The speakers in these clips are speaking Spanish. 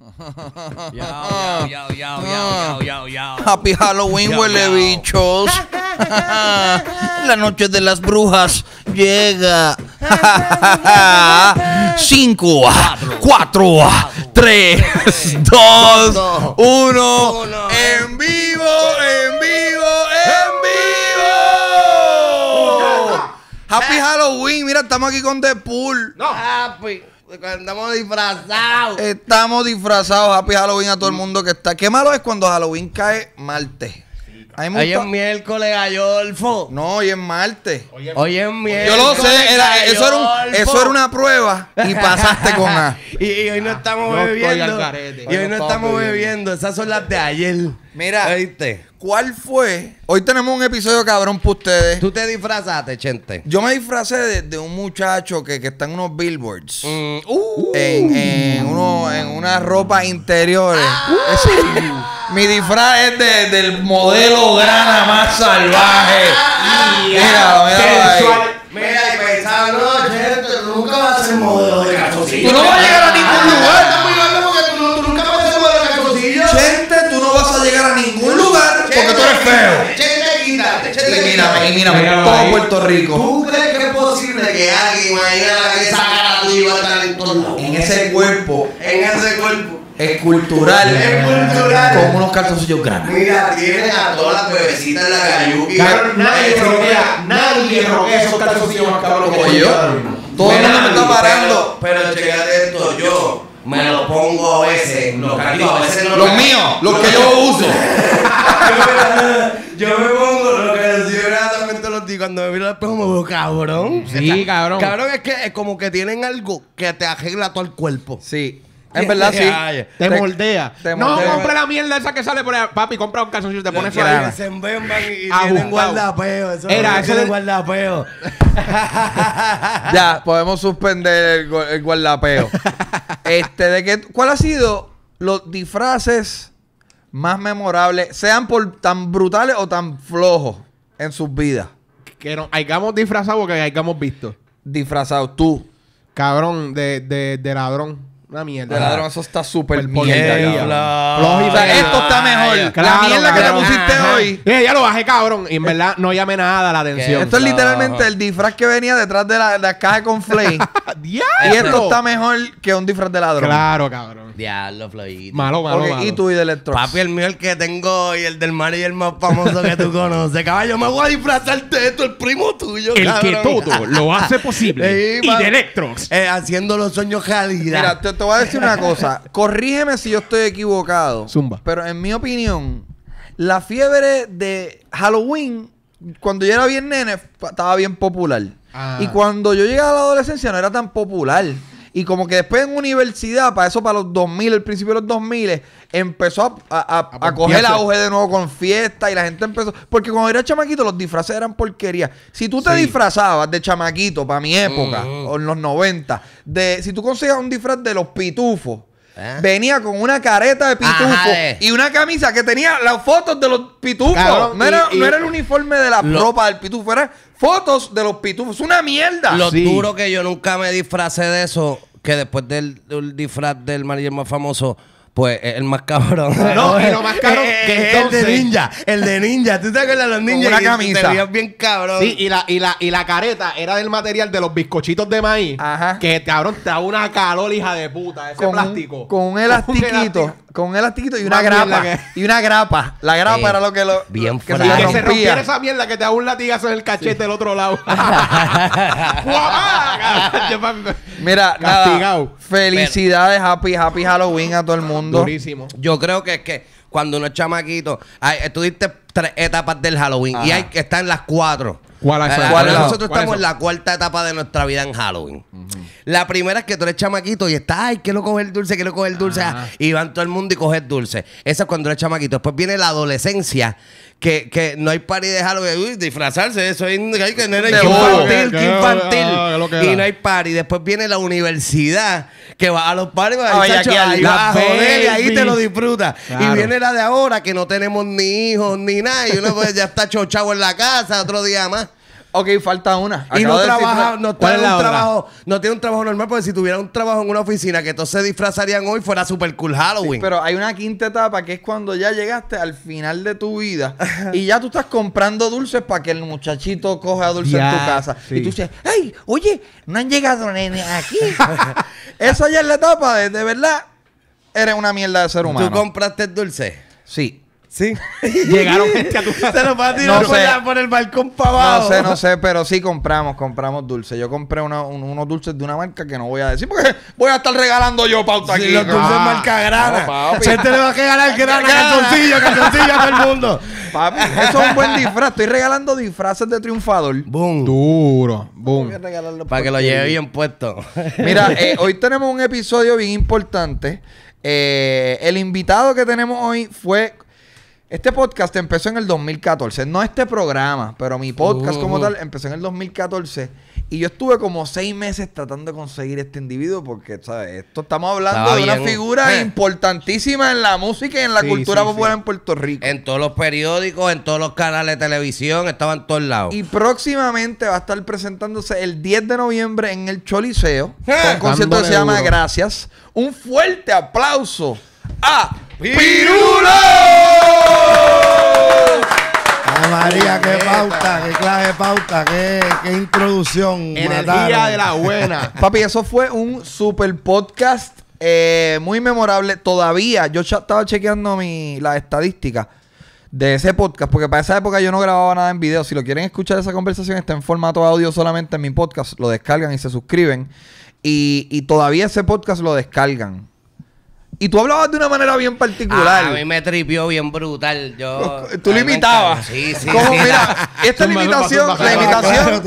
Yo, yo, yo, yo, yo, yo, ah. Happy Halloween, huele bichos. La noche de las brujas llega. 5, 4, 3, 2, 1. En vivo, en vivo, en vivo. Happy Halloween, mira, estamos aquí con The Pool. Happy. Estamos disfrazados. Estamos disfrazados. Happy Halloween a todo el mundo que está. Qué malo es cuando Halloween cae martes. Hoy es miércoles, No, hoy es martes. Hoy es Yo lo sé, eso, era una prueba y pasaste con A. Y, hoy no ah, estamos bebiendo. Y hoy no estamos bebiendo. Esas son las de ayer. Mira. ¿Cuál fue? Hoy tenemos un episodio cabrón para ustedes. Tú te disfrazaste, Chente. Yo me disfrazé de, un muchacho que, está en unos billboards. Mm, en, en uh. uno- en unas ropas interiores. Ah. Mi disfraz es de, del modelo grana más salvaje. Mira, mira ah, ahí. Mira, y pensando, pues, gente, tú nunca vas a ser modelo de calzoncillo. Tú no vas a llegar a ah, ningún lugar. Estás muy porque tú, nunca vas a ser modelo de calzoncillo. Gente, tú no vas a llegar a ningún lugar porque tú eres feo. Gente, quítate. gente, y mírame, y mírame, todo Puerto Rico. ¿Tú crees que es posible que alguien, imagina esa cara tuya va a estar en todo En ese cuerpo es cultural. Es cultural. Con unos calzoncillos grandes. Mira, tiene a todas las bebecitas De la galluca. Claro, nadie roquea, nadie roquea esos calzoncillos más como yo. Todo el mundo me está parando. Pero, llegué de esto, yo me los pongo a veces. Los caritos a veces Los míos, los que yo uso. yo me pongo los y cuando me miro al espejo me veo cabrón. Sí, cabrón. Cabrón es que es como que tienen algo que te arregla todo el cuerpo. Sí. En verdad, sí. te, moldea. no, compra la mierda esa que sale por ahí. Papi, compra un calzoncillo y te pones a Se y, guardapeo. Era, eso guardapeo. ya, podemos suspender el, guardapeo. este, de qué ¿cuál ha sido los disfraces más memorables, sean por tan brutales o tan flojos en sus vidas? Que no, hayamos disfrazado o que hayamos visto. Disfrazado, tú. Cabrón, de, de, de ladrón. Una mierda. De ladrón, eso está súper pues, mierda. esto está mejor. la mierda que te pusiste hoy. Eh, ya lo bajé, cabrón. Y en verdad no llamé nada la atención. Esto es literalmente el disfraz que venía detrás de la, de la caja con Flay. y esto está mejor que un disfraz de ladrón. Claro, cabrón. Diablo, Floyd. Malo, malo, Y tú y de Electro. Papi, el mío, el que tengo y el del mar y el más famoso que tú conoces. Caballo, me voy a disfrazar de esto, el primo tuyo. El que todo lo hace posible. y, de Electrox. Eh, haciendo los sueños realidad. Mira, es te voy a decir una cosa. Corrígeme si yo estoy equivocado. Zumba. Pero en mi opinión, la fiebre de Halloween, cuando yo era bien nene, estaba bien popular. Ah. Y cuando yo llegué a la adolescencia no era tan popular. Y como que después en universidad, para eso, para los 2000, el principio de los 2000, empezó a, a, a, auge de nuevo con fiesta y la gente empezó. Porque cuando era chamaquito, los disfraces eran porquería. Si tú te disfrazabas de chamaquito, para mi época, o mm, mm. en los 90, de, si tú conseguías un disfraz de los pitufos, ¿Eh? Venía con una careta de pitufo y una camisa que tenía las fotos de los pitufos. no, era, el uniforme de la ropa del pitufo, era fotos de los pitufos. una mierda. Lo duro que yo nunca me disfracé de eso, que después del, disfraz del marido más famoso, pues el más cabrón. No, y lo más caro que es el de ninja. El de ninja. ¿Tú te acuerdas de los ninjas? Una camisa. bien cabrón. Sí, y la, y, la, y la careta era del material de los bizcochitos de maíz. Ajá. Que cabrón te da una calor, hija de puta. Ese plástico. con un elastiquito. con un elastiquito y una grapa. Y una grapa. La grapa eh, era lo que lo. Bien que, Y que se rompiera esa mierda que te da un latigazo en el cachete del otro lado. Mira, Nada, felicidades, happy, happy Halloween a todo el mundo. Durísimo. Yo creo que es que cuando uno es chamaquito, tú diste tres etapas del Halloween y hay que en las cuatro. ¿Cuál es? Eh, eh, nosotros estamos en la cuarta etapa de nuestra vida en Halloween. La primera es que tú eres chamaquito y estás, ay, quiero coger dulce, quiero coger dulce. Ah, y van todo el mundo y coger dulce. Esa es cuando eres chamaquito. Después viene la adolescencia, que, que no hay party de dejarlo disfrazarse, eso es hay que tener infantil, Y no hay party. Después viene la universidad que va a los parties, y va a ah, y ahí te lo disfruta. Y viene la de ahora que no tenemos ni hijos ni nada. Y uno pues, ya está chochado en la casa otro día más. Ok, falta una. y no trabaja, no tiene un trabajo, no tiene un trabajo normal, porque si tuviera un trabajo en una oficina que todos se disfrazarían hoy, fuera super cool Halloween. Pero hay una quinta etapa que es cuando ya llegaste al final de tu vida y ya tú estás comprando dulces para que el muchachito coja dulces en tu casa. Y tú dices, ¡ay! Oye, no han llegado nene aquí. Esa ya es la etapa de, verdad, eres una mierda de ser humano ¿Tú compraste el dulce? sí. Sí. Llegaron gente a tu casa. Se nos va a tirar no por, por, el balcón para abajo. No sé, no sé, pero sí compramos, compramos dulces. Yo compré unos dulces de una marca que no voy a decir porque voy a estar regalando yo pauta aquí. Los dulces ah, marca grana. No, este le va a regalar grana, calzoncillo, calzoncillo a todo el mundo. Papi, eso es un buen disfraz. Estoy regalando disfraces de triunfador. Boom. Duro. Boom. Para que lo lleve bien puesto. Mira, eh, hoy tenemos un episodio bien importante. Eh, el invitado que tenemos hoy fue este podcast empezó en el 2014. No este programa, pero mi podcast como tal empezó en el 2014. Y yo estuve como seis meses tratando de conseguir este individuo porque, ¿sabes? estamos hablando de una figura eh. importantísima en la música y en la cultura popular en Puerto Rico. En todos los periódicos, en todos los canales de televisión, estaba en todos lados. Y próximamente va a estar presentándose el 10 de noviembre en el Choliseo. Eh. Con un concierto que se llama Gracias. Un fuerte aplauso a Pirulo. María, qué pauta, qué clase de pauta, qué, introducción. Energía de la buena. Papi, eso fue un super podcast eh, muy memorable. Todavía, yo estaba chequeando mi, las estadísticas de ese podcast, porque para esa época yo no grababa nada en video. Si lo quieren escuchar esa conversación, está en formato audio solamente en mi podcast. Lo descargan y se suscriben. y todavía ese podcast lo descargan. Y tú hablabas de una manera bien particular. Ah, a mí me tripió bien brutal. Yo, tú limitabas. Sí, sí. Como mira, esta limitación, la limitación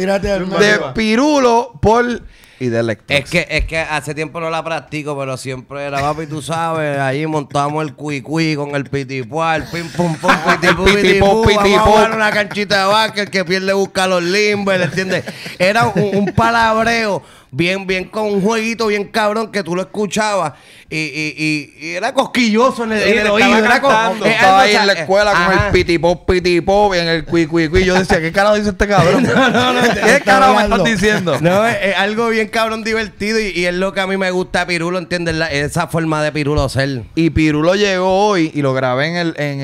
de Pirulo por y de es que, es que hace tiempo no la practico, pero siempre era papi, tú sabes, ahí montábamos el cuicui con el pitipuá, el pim pum pum, pitipú, pitipú, pitipú, una canchita de básquet, que pierde busca los limbos ¿entiendes? Era un palabreo bien, bien con un jueguito bien cabrón que tú lo escuchabas y, y, y, y era cosquilloso en el, oído. Era eh, estaba ahí en la escuela con el pitipop, pitipop, en el cui, cui, Yo decía, ¿qué carajo dice este cabrón? no, no, no. ¿Qué carajo me estás diciendo? No, es, algo bien cabrón divertido y, es lo que a mí me gusta Pirulo, ¿entiendes? La, esa forma de Pirulo ser. Y Pirulo llegó hoy y lo grabé en, en,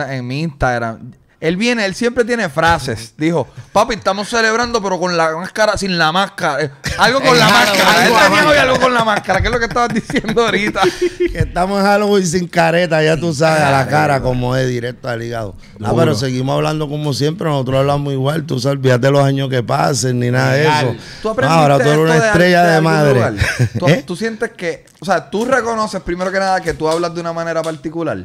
en mi Instagram él viene, él siempre tiene frases. Dijo, papi, estamos celebrando, pero con la máscara, sin la máscara. Eh, algo con la máscara. algo con la máscara, ¿Qué es lo que estabas diciendo ahorita. que estamos en Halloween sin careta, ya tú sabes, a la cara, como es directo al hígado. No, ah, pero seguimos hablando como siempre, nosotros hablamos igual, tú sabes, fíjate los años que pasen, ni nada de eso. Ah, ahora tú eres una estrella de, madre. ¿Eh? ¿Tú sientes que, o sea, tú reconoces primero que nada que tú hablas de una manera particular?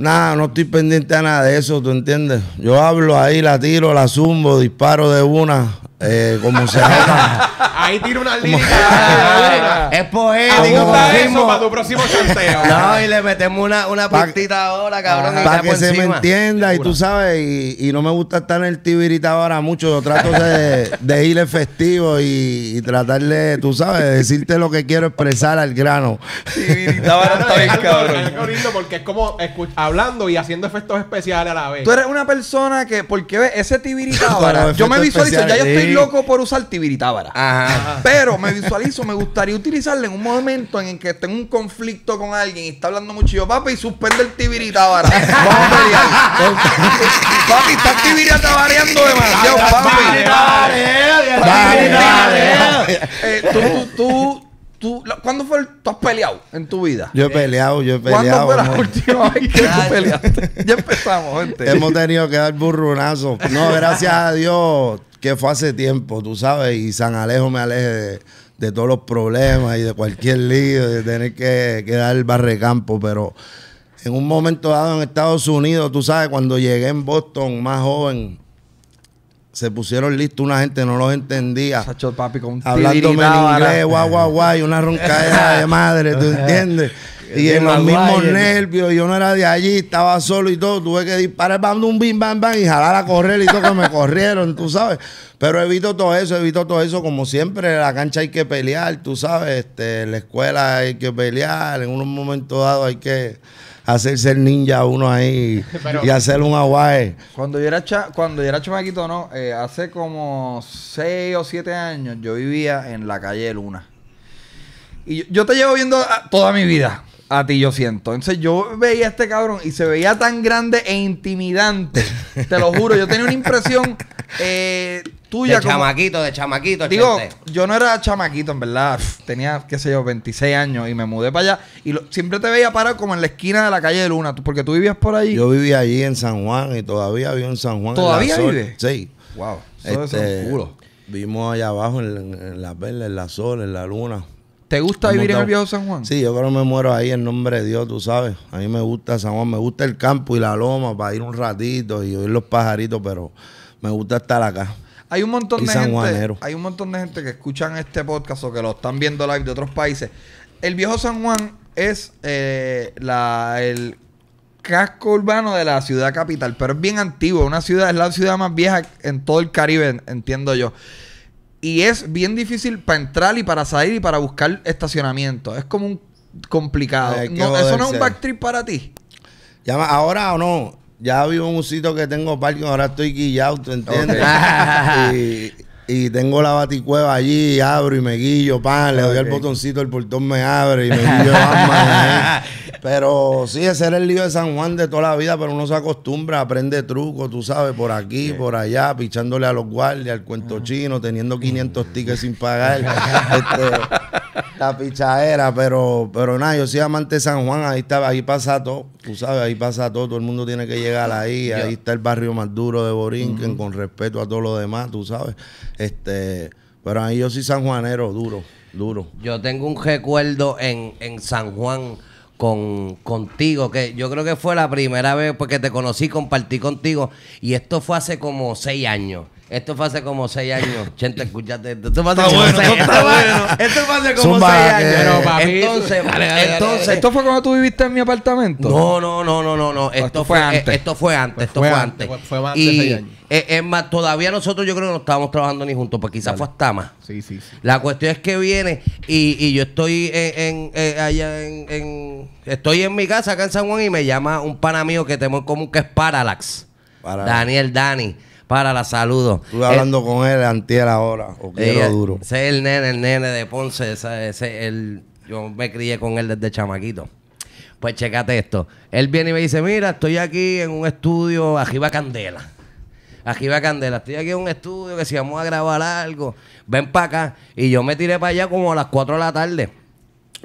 Nada, no estoy pendiente a nada de eso, ¿tú entiendes? Yo hablo ahí, la tiro, la zumbo, disparo de una, eh, como se llama Ahí tira una línea es poético. eso para tu próximo chanteo. no, y le metemos una, una pastita ahora, cabrón. para que se me entienda, y tú sabes, y, no me gusta estar en el tibirita ahora mucho. Yo trato de, de ir festivo y, tratarle, tú sabes, decirte lo que quiero expresar al grano. tibiritado ahora está bien, cabrón. Es porque es como hablando y haciendo efectos especiales a la vez. Tú eres una persona que, porque ves ese tibirita ahora, yo me visualizo, ya yo estoy loco por usar tibiritávara. Pero me visualizo, me gustaría utilizarla en un momento en el que tengo un conflicto con alguien y está hablando mucho yo, papi, suspende el tibiritábara. Vamos a pelear. papi, estás demasiado, papi. Eh, tú, tú tú, ¿cuándo fue el, tú has peleado en tu vida? Yo he peleado, yo he peleado. ¿Cuándo fue la última vez que tú peleaste? ya empezamos, gente. Hemos tenido que dar burrunazos. No, gracias a Dios que fue hace tiempo, tú sabes, y San Alejo me aleje de, todos los problemas y de cualquier lío, de tener que, que dar el barrecampo, pero en un momento dado en Estados Unidos, tú sabes, cuando llegué en Boston más joven, se pusieron listos, una gente no los entendía. Sacho, papi, con Hablándome en inglés, guau, guau, guau, y una ronca de madre, ¿tú eh, entiendes? Eh, y en los mismos eh. nervios, yo no era de allí, estaba solo y todo, tuve que disparar, bando un bim, bam, bam, y jalar a correr y todo que me corrieron, tú sabes. Pero evito todo eso, evito todo eso, como siempre, en la cancha hay que pelear, tú sabes, este, la escuela hay que pelear, en un momento dado hay que hacerse el ninja uno ahí y hacer un aguaje. Cuando yo era, cuando yo era chamaquito, no, eh, hace como 6 o 7 años yo vivía en la calle Luna. Y yo, te llevo viendo toda mi vida. A ti yo siento. Entonces yo veía a este cabrón y se veía tan grande e intimidante. Te lo juro, yo tenía una impresión eh, de chamaquito, de chamaquito. Digo, yo no era chamaquito, en verdad. Tenía, qué sé yo, 26 años y me mudé para allá. Y siempre te veía parar como en la esquina de la calle de Luna, porque tú vivías por ahí. Yo vivía allí en San Juan y todavía vivo en San Juan. ¿Todavía vive? Sí. Wow. Eso es este, Vimos allá abajo en, la en las en la sol, en la luna. ¿Te gusta vivir en el viejo San Juan? Sí, yo creo que me muero ahí en nombre de Dios, tú sabes. A mí me gusta San Juan, me gusta el campo y la loma para ir un ratito y oír los pajaritos, pero me gusta estar acá. Hay un montón de gente, hay un montón de gente que escuchan este podcast o que lo están viendo live de otros países. El viejo San Juan es eh, la, el casco urbano de la ciudad capital, pero es bien antiguo. Una ciudad es la ciudad más vieja en todo el Caribe, entiendo yo. Y es bien difícil para entrar y para salir y para buscar estacionamiento. Es como un complicado. eso no es un backtrip para ti. Ya, ahora o no ya vivo en un sitio que tengo parque, ahora estoy guillado, ¿tú entiendes? y, tengo la baticueva allí, abro y me guillo, pan, le doy al botoncito, el portón me abre y me guillo. ¿eh? Pero sí, ese era el lío de San Juan de toda la vida, pero uno se acostumbra, aprende trucos, tú sabes, por aquí, por allá, pichándole a los guardias, al cuento chino, teniendo 500 tickets sin pagar. Este, la pichadera, pero, pero nada, yo soy amante de San Juan, ahí estaba, ahí pasa todo. Tú sabes, ahí pasa todo, todo el mundo tiene que llegar ahí. Ahí está el barrio más duro de Borinquen, con respeto a todo lo demás, tú sabes. Este, pero ahí yo soy sanjuanero, duro, duro. Yo tengo un recuerdo en, en San Juan con, contigo, que yo creo que fue la primera vez porque te conocí, compartí contigo, y esto fue hace como seis años. Esto fue hace como 6 años. Chente, escúchate esto. Esto fue hace como 6 seis. Esto, fue hace como seis años. Pero, entonces, entonces ¿Esto fue cuando tú viviste en mi apartamento? No, no, no, no, no. no. Esto, fue, eh, antes. Esto fue antes. Pues esto fue, antes. Fue, fue antes pues y, años. es más, todavía nosotros yo creo que no estábamos trabajando ni juntos, pues quizás fue hasta más. Sí, sí, sí. La cuestión es que viene y, y yo estoy en, eh, allá en, Estoy en mi casa acá en San Juan y me llama un pana mío que tenemos como común que es Parallax. Parallax. Daniel Dani para la salud. Estuve eh, hablando con él antier ahora, o quiero duro. Ese es el nene, el nene de Ponce, ese, el, yo me crié con él desde chamaquito. Pues checate esto. Él viene y me dice, mira, estoy aquí en un estudio, arriba Candela. Arriba Candela, estoy aquí en un estudio que si vamos a grabar algo, ven para acá. Y yo me tiré para allá como a las 4 de la tarde.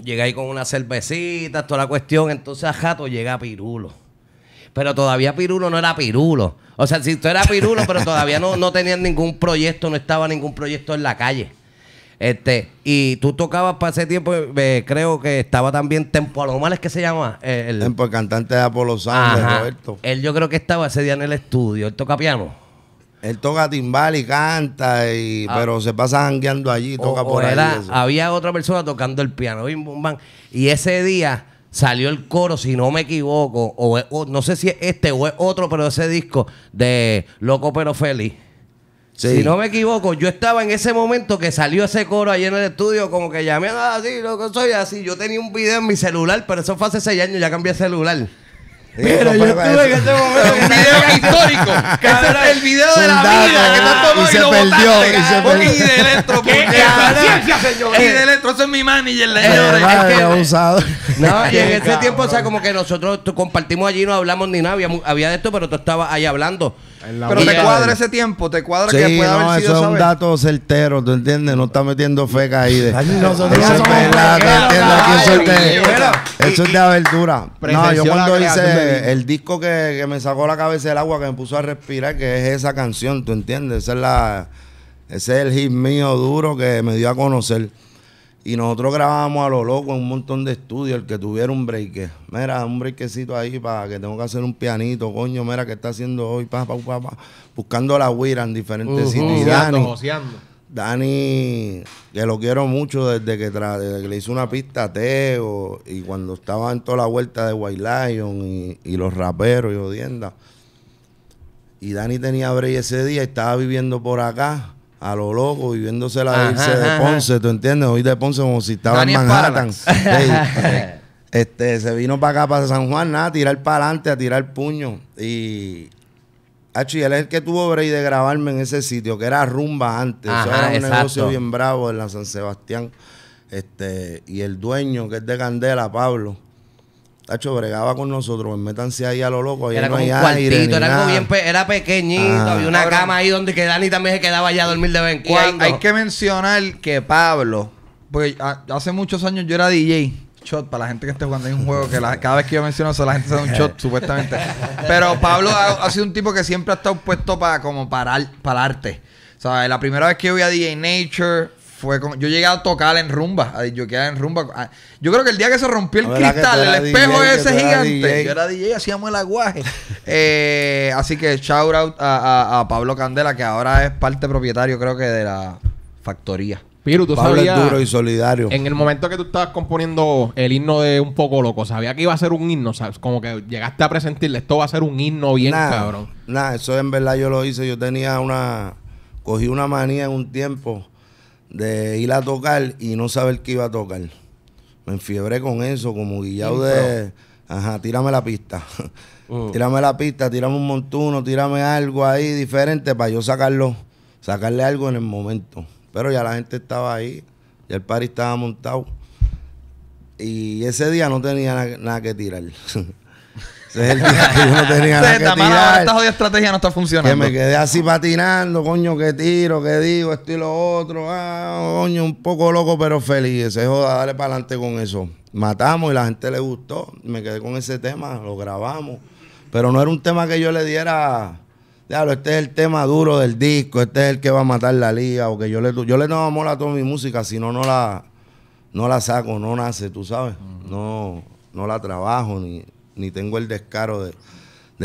Llegué ahí con una cervecita, toda la cuestión. Entonces a jato llega Pirulo pero todavía Pirulo no era Pirulo. O sea, si tú eras Pirulo, pero todavía no, no tenías ningún proyecto, no estaba ningún proyecto en la calle. Este, y tú tocabas para ese tiempo, eh, creo que estaba también Tempo es que se llama? Eh, el, Tempo, el cantante de Apolo Sánchez, Roberto. Él yo creo que estaba ese día en el estudio, él toca piano. Él toca timbal y canta, y, ah. pero se pasa jangueando allí, toca por ahí. había otra persona tocando el piano, Y ese día salió el coro, si no me equivoco, o, no sé si es este o es otro, pero ese disco de Loco pero Feliz. Si no me equivoco, yo estaba en ese momento que salió ese coro ahí en el estudio, como que llamé así, ah, loco, soy así. Yo tenía un video en mi celular, pero eso fue hace seis años, ya cambié celular. Pero yo estuve en ese momento. Un video histórico. Que ese es el video de la vida que tanto y se perdió. Y se perdió. Y de electro. Y de Eso es mi manager. abusado. Eh, no, y en ese tiempo, o sea, como que nosotros compartimos allí, no hablamos ni nada. Había de esto, pero tú estabas ahí hablando. Pero te cuadra ese tiempo, te cuadra que pueda no, haber sido eso es un dato certero, ¿tú entiendes? No está metiendo feca ahí de. Ay, no, eso es Eso de abertura. No, yo cuando hice el disco que, que me sacó la cabeza del agua, que me puso a respirar, que es esa canción, ¿tú entiendes? es la, ese es el hit mío duro que me dio a conocer. Y nosotros grabábamos a lo loco en un montón de estudios, el que tuviera un break. Mira, un breakcito ahí para que tengo que hacer un pianito, coño, mira, que está haciendo hoy? Pa, pa, pa, pa. buscando la huira en diferentes sitios. Y Dani, que lo quiero mucho desde que, le hizo una pista a Teo y cuando estaba en toda la vuelta de White Lion y, los raperos y odienda. Y Dani tenía break ese día, y estaba viviendo por acá a lo loco, viviéndose la irse de Ponce, ¿tú entiendes? Hoy de Ponce como si estaba en Manhattan. este, se vino para acá, para San Juan, a tirar para adelante, a tirar puño. Y Hacho, él es el que tuvo break de grabarme en ese sitio, que era rumba antes. era un negocio bien bravo en la San Sebastián. Este, y el dueño, que es de Candela, Pablo. Tacho bregaba con nosotros, métanse ahí a lo loco. Ahí era como un cuartito, era como bien, era pequeñito, ah. había una cama ahí donde que Dani también se quedaba allá a dormir de vez en cuando. Hay, que mencionar que Pablo, porque hace muchos años yo era DJ. Shot, para la gente que esté jugando hay un juego que cada vez que yo menciono eso la gente se da un shot supuestamente. Pero Pablo ha, sido un tipo que siempre ha estado puesto para como para, para arte. O sea, la primera vez que yo vi a DJ Nature fue con, yo llegué a tocar en rumba, a quedaba en rumba. Ah, yo creo que el día que se rompió el cristal, el espejo ese gigante, yo era DJ, hacíamos el aguaje. Eh, así que shout out a, Pablo Candela, que ahora es parte propietario, creo que de la factoría. tú Pablo duro y solidario. En el momento que tú estabas componiendo el himno de Un Poco Loco, sabía que iba a ser un himno, Como que llegaste a presentirle, esto va a ser un himno bien cabrón. eso en verdad yo lo hice. Yo tenía una. Cogí una manía en un tiempo de ir a tocar y no saber qué iba a tocar. Me enfiebré con eso, como guillado de. Ajá, tírame la pista. Mm. Mm. tírame la pista, tírame un montuno, tírame algo ahí diferente para yo sacarlo, sacarle algo en el momento. Pero ya la gente estaba ahí, ya el party estaba montado. Y ese día no tenía nada que tirar. el que yo no tenía nada Esta estrategia no está funcionando. Que me quedé así patinando, coño, que tiro, que digo, esto y lo otro. Ah, coño, un poco loco, pero feliz. Ese joda, dale para adelante con eso. Matamos y la gente le gustó. Me quedé con ese tema, lo grabamos. Pero no era un tema que yo le diera... Claro, este es el tema duro del disco, este es el que va a matar la liga, o que yo le, yo le tengo amor a toda mi música, si no, no la, no la saco, no nace, tú sabes. No, no la trabajo, ni, ni tengo el descaro de,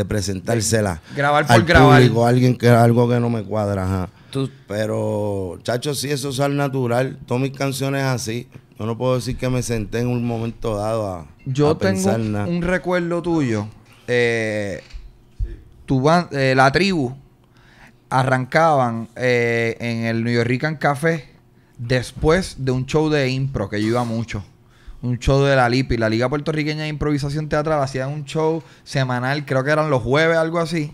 presentársela. grabar por grabar. alguien que algo que no me cuadra, Pero, chacho, sí, eso es al natural. Todas mis canciones así. Yo no puedo decir que me senté en un momento dado a, Yo tengo un recuerdo tuyo. Eh, eh, la tribu arrancaban eh, en el New York Café después de un show de impro que yo iba mucho un show de la LIPI. La Liga Puertorriqueña de Improvisación Teatral hacían un show semanal, creo que eran los jueves, algo así.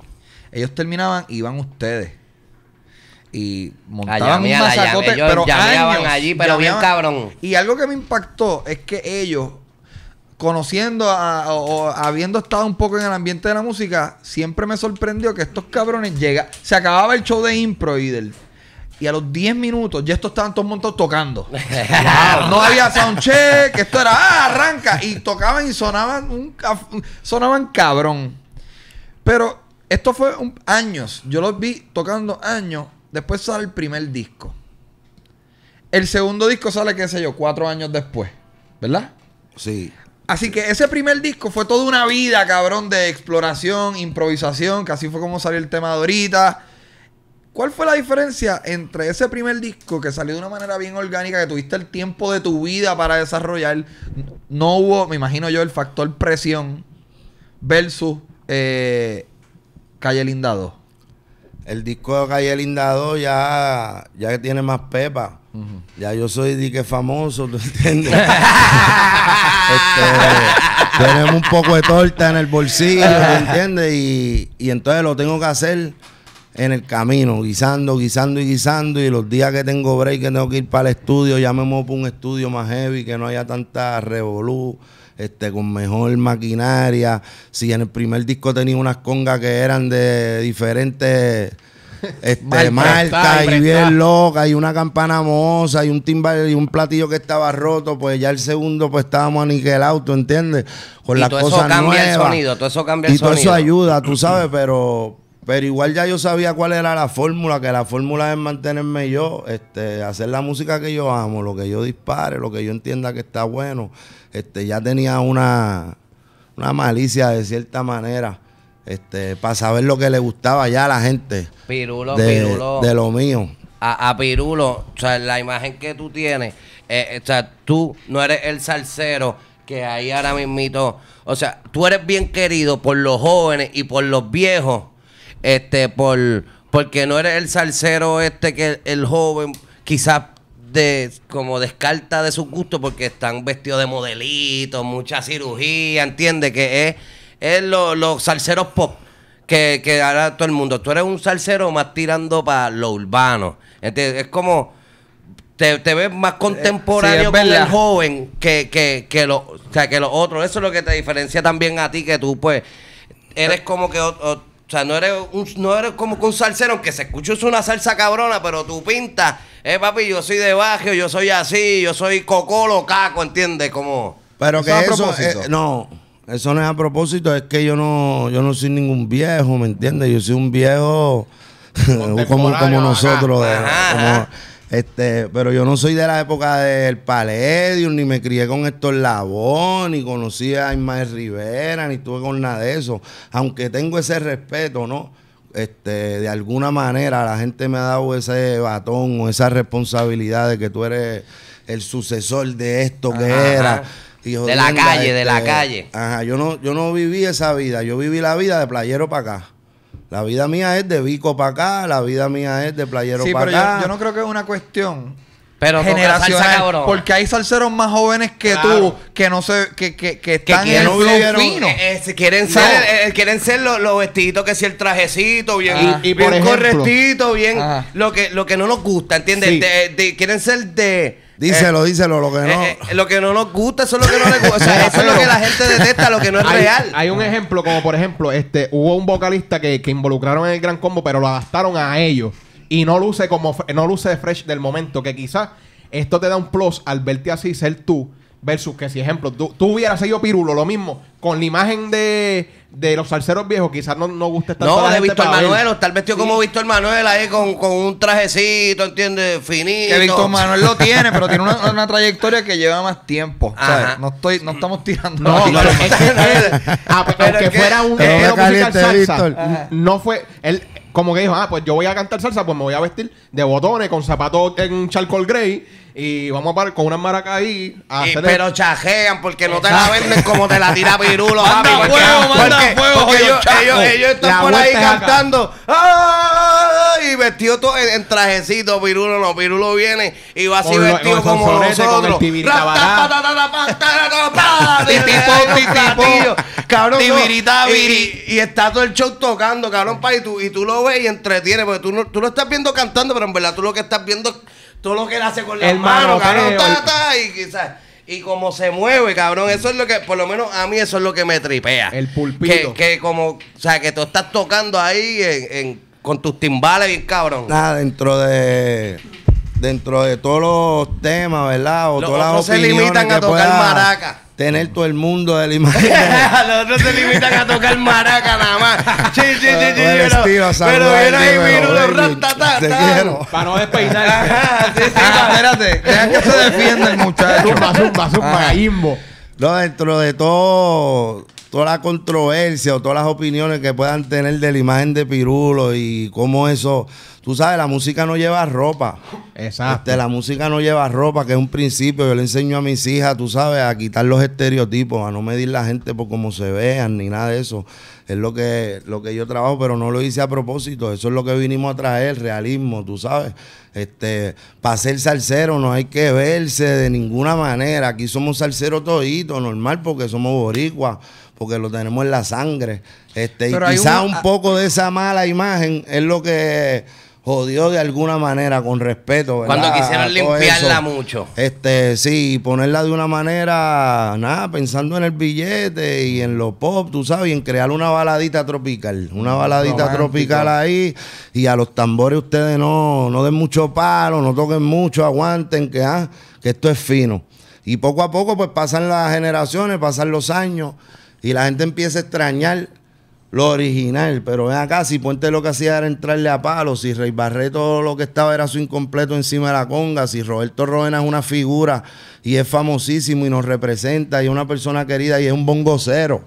Ellos terminaban, iban ustedes. Y montaban un masacote, pero bien cabrón. Y algo que me impactó es que ellos, conociendo o, habiendo estado un poco en el ambiente de la música, siempre me sorprendió que estos cabrones llegan... Se acababa el show de impro y del y a los 10 minutos ya estos estaban todos montados tocando. No había soundcheck, esto era, ah, arranca. Y tocaban y sonaban, un, sonaban cabrón. Pero esto fue años. Yo los vi tocando años. Después sale el primer disco. El segundo disco sale, qué sé yo, cuatro años después. ¿Verdad? Sí. Así que ese primer disco fue toda una vida, cabrón, de exploración, improvisación, que así fue como salió el tema de ahorita. ¿Cuál fue la diferencia entre ese primer disco que salió de una manera bien orgánica, que tuviste el tiempo de tu vida para desarrollar? No hubo, me imagino yo, el factor presión versus eh, Calle Lindado. El disco de Calle Lindado ya, ya tiene más pepa. Ya yo soy dique famoso, ¿tú entiendes? Este, tenemos un poco de torta en el bolsillo, ¿tú entiendes? y entonces lo tengo que hacer en el camino, guisando, guisando y guisando. Y los días que tengo break, que tengo que ir para el estudio, ya me muevo para un estudio más heavy, que no haya tanta revolú, este, con mejor maquinaria. Si en el primer disco tenía unas congas que eran de diferentes este, marcas. y bien loca y una campana moza y un timbal y un platillo que estaba roto, pues ya el segundo pues estábamos aniquilados, ¿tú entiendes? Con y todo eso cambia el sonido, todo eso cambia el sonido. Y todo eso ayuda, tú sabes, pero pero igual ya yo sabía cuál era la fórmula, que la fórmula es mantenerme yo, este, hacer la música que yo amo, lo que yo dispare, lo que yo entienda que está bueno. Este, ya tenía una, una malicia de cierta manera, este, para saber lo que le gustaba ya a la gente. Pirulo, de, pirulo. De lo mío. A, Pirulo, o sea, la imagen que tú tienes, eh, eh, o sea, tú no eres el salsero que ahí ahora mismito, o sea, tú eres bien querido por los jóvenes y por los viejos este, por, porque no eres el salsero este que el, joven quizás de, como descarta de su gusto porque están vestidos de modelitos, mucha cirugía, entiende que es, los salseros pop que, que todo el mundo. Tú eres un salsero más tirando para lo urbano. Entonces, es como te, ves más contemporáneo eh, el joven que, que, que lo, sea, que los otros. Eso es lo que te diferencia también a ti, que tú pues eres eh, como que o sea, no eres, no eres como que un salsero, aunque se escucha una salsa cabrona, pero tu pinta, eh, papi, yo soy de bajo, yo soy así, yo soy cocolo, caco, ¿entiendes? Como... Pero que eso, eh, no, eso no es a propósito, es que yo no, yo no soy ningún viejo, ¿me entiendes? Yo soy un viejo como, nosotros, este, pero yo no soy de la época del Paledium, ni me crié con Héctor Labón, ni conocí a Ismael Rivera, ni estuve con nada de eso. Aunque tengo ese respeto, ¿no? Este, de alguna manera la gente me ha dado ese batón o esa responsabilidad de que tú eres el sucesor de esto que era. de la calle, de la este, calle. Ajá, yo no, yo no viví esa vida, yo viví la vida de playero para acá. La vida mía es de Vico para acá, la vida mía es de Playero pa' acá. Sí, pero yo, no creo que es una cuestión pero generacional porque hay salseros más jóvenes que tú que no se que, están en el quieren ser quieren ser los, vestiditos que si el trajecito bien, ah. y, bien correctito bien ah. lo que lo que no nos gusta ¿entiendes? quieren ser de Díselo, eh, díselo, lo que eh, no. Eh, lo que no nos gusta, eso es lo que no gusta. eso es lo que la gente detesta, lo que no es real. Hay un ejemplo, como por ejemplo, este, hubo un vocalista que, que involucraron en el gran combo, pero lo adaptaron a ellos. Y no luce como no luce fresh del momento. Que quizás esto te da un plus al verte así, ser tú. Versus que si, ejemplo, tú, hubieras seguido Pirulo, lo mismo, con la imagen de, de los salseros viejos, quizás no, no guste estar No, de Víctor Manuel, estar vestido como Víctor Manuel ahí con, un trajecito, ¿entiendes? Finito. Que Víctor Manuel lo tiene, pero tiene una, trayectoria que lleva más tiempo. O no estoy, no estamos tirando. No, no, ah, pues, es que fuera un musical salsa, no fue. Él, como que dijo, ah, pues yo voy a cantar salsa, pues me voy a vestir de botones, con zapatos en charcoal gray y vamos a parar con unas maracas ahí. pero chajean porque no te la venden como te la tira Pirulo, manda Javi, fuego, manda fuego, porque ellos, ellos, están por ahí cantando. Y vestido todo en, trajecito, Pirulo no, Pirulo viene y va así vestido como nosotros. Cabrón, y, está todo el show tocando, cabrón, pa, y tú, y tú lo ves y entretienes, porque tú no, tú lo estás viendo cantando, pero en verdad tú lo que estás viendo todo lo que él hace con las manos, cabrón, y quizás. Y como se mueve, cabrón, eso es lo que, por lo menos a mí eso es lo que me tripea. El pulpito. Que, como, o sea, que tú estás tocando ahí con tus timbales cabrón. Nada, dentro de dentro de todos los temas, ¿verdad? O los todas otros las se limitan a tocar maraca. Tener todo el mundo de la imagen. los otros se limitan a tocar maraca nada más. Sí, sí, sí, sí. pero era ahí minuto, Te quiero. Para no despeinar. sí, sí, ah, espérate. Deja que se defienda el muchacho. Zumba, zumba, zumba, ah. imbo. No, dentro de todo toda la controversia o todas las opiniones que puedan tener de la imagen de Pirulo y cómo eso. Tú sabes, la música no lleva ropa. Exacto. Este, la música no lleva ropa, que es un principio. Yo le enseño a mis hijas, tú sabes, a quitar los estereotipos, a no medir la gente por cómo se vean ni nada de eso. Es lo que, lo que yo trabajo, pero no lo hice a propósito. Eso es lo que vinimos a traer, realismo, tú sabes. Este, para ser salsero no hay que verse de ninguna manera. Aquí somos salseros toditos, normal, porque somos boricuas porque lo tenemos en la sangre. Este, quizá un, poco de esa mala imagen es lo que jodió de alguna manera, con respeto. Cuando quisieron limpiarla mucho. Este, sí, ponerla de una manera, nada, pensando en el billete y en lo pop, tú sabes, y en crear una baladita tropical. Una mm, baladita tropical ahí. Y a los tambores ustedes no, no den mucho palo, no toquen mucho, aguanten, que ah, esto es fino. Y poco a poco, pues pasan las generaciones, pasan los años. Y la gente empieza a extrañar lo original. Pero ven acá, si Puente lo que hacía era entrarle a palos, si Rey Barreto lo que estaba era su incompleto encima de la conga, si Roberto Roena es una figura y es famosísimo y nos representa y es una persona querida y es un bongocero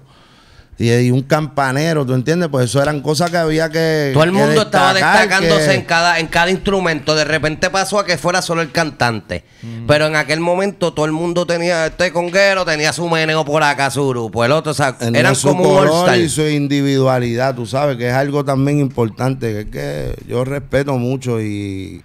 y, un campanero, ¿tú entiendes? Pues eso eran cosas que había que. Todo el mundo estaba destacándose en, cada, en cada instrumento. De repente pasó a que fuera solo el cantante. Pero en aquel momento todo el mundo tenía este conguero, tenía su meneo por acá, su grupo, el otro. O sea, eran como un Y su individualidad, tú sabes, que es algo también importante, que es que yo respeto mucho y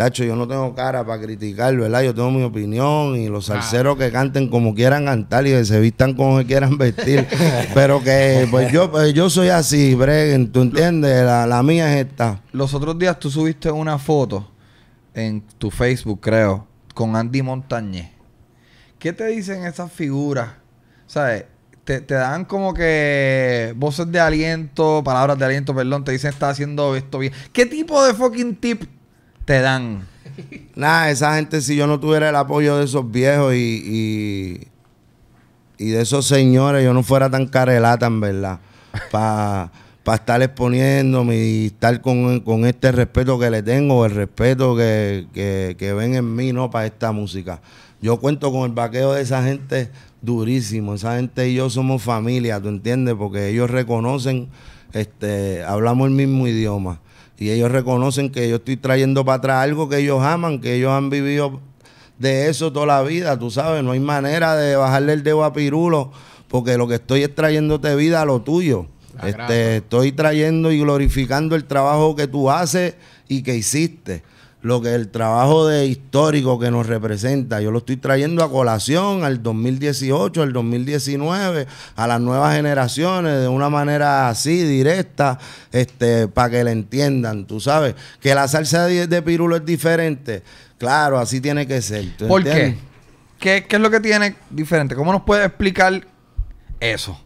Tacho, yo no tengo cara para criticar, ¿verdad? Yo tengo mi opinión y los ah. salseros que canten como quieran cantar y que se vistan como se quieran vestir. Pero que, pues yo, pues, yo soy así, Breguen, ¿tú entiendes? La, mía es esta. Los otros días tú subiste una foto en tu Facebook, creo, con Andy Montañez. ¿Qué te dicen esas figuras? ¿Sabes? Te, te dan como que voces de aliento, palabras de aliento, perdón, te dicen está haciendo esto bien. ¿Qué tipo de fucking tip te dan. Nada, esa gente, si yo no tuviera el apoyo de esos viejos y, y, de esos señores, yo no fuera tan carelata, en verdad. Para estar exponiéndome y estar con, este respeto que le tengo, el respeto que, que, que ven en mí, ¿no? Para esta música. Yo cuento con el vaqueo de esa gente durísimo. Esa gente y yo somos familia, ¿tú entiendes? Porque ellos reconocen, este, hablamos el mismo idioma y ellos reconocen que yo estoy trayendo para atrás algo que ellos aman, que ellos han vivido de eso toda la vida, tú sabes, no hay manera de bajarle el dedo a Pirulo, porque lo que estoy es trayéndote vida a lo tuyo. Este, estoy trayendo y glorificando el trabajo que tú haces y que hiciste lo que el trabajo de histórico que nos representa. Yo lo estoy trayendo a colación al 2018, al 2019, a las nuevas generaciones de una manera así, directa, este, para que le entiendan. Tú sabes que la salsa de, pirulo es diferente. Claro, así tiene que ser. ¿Por qué? ¿Qué es lo que tiene diferente? ¿Cómo nos puede explicar eso?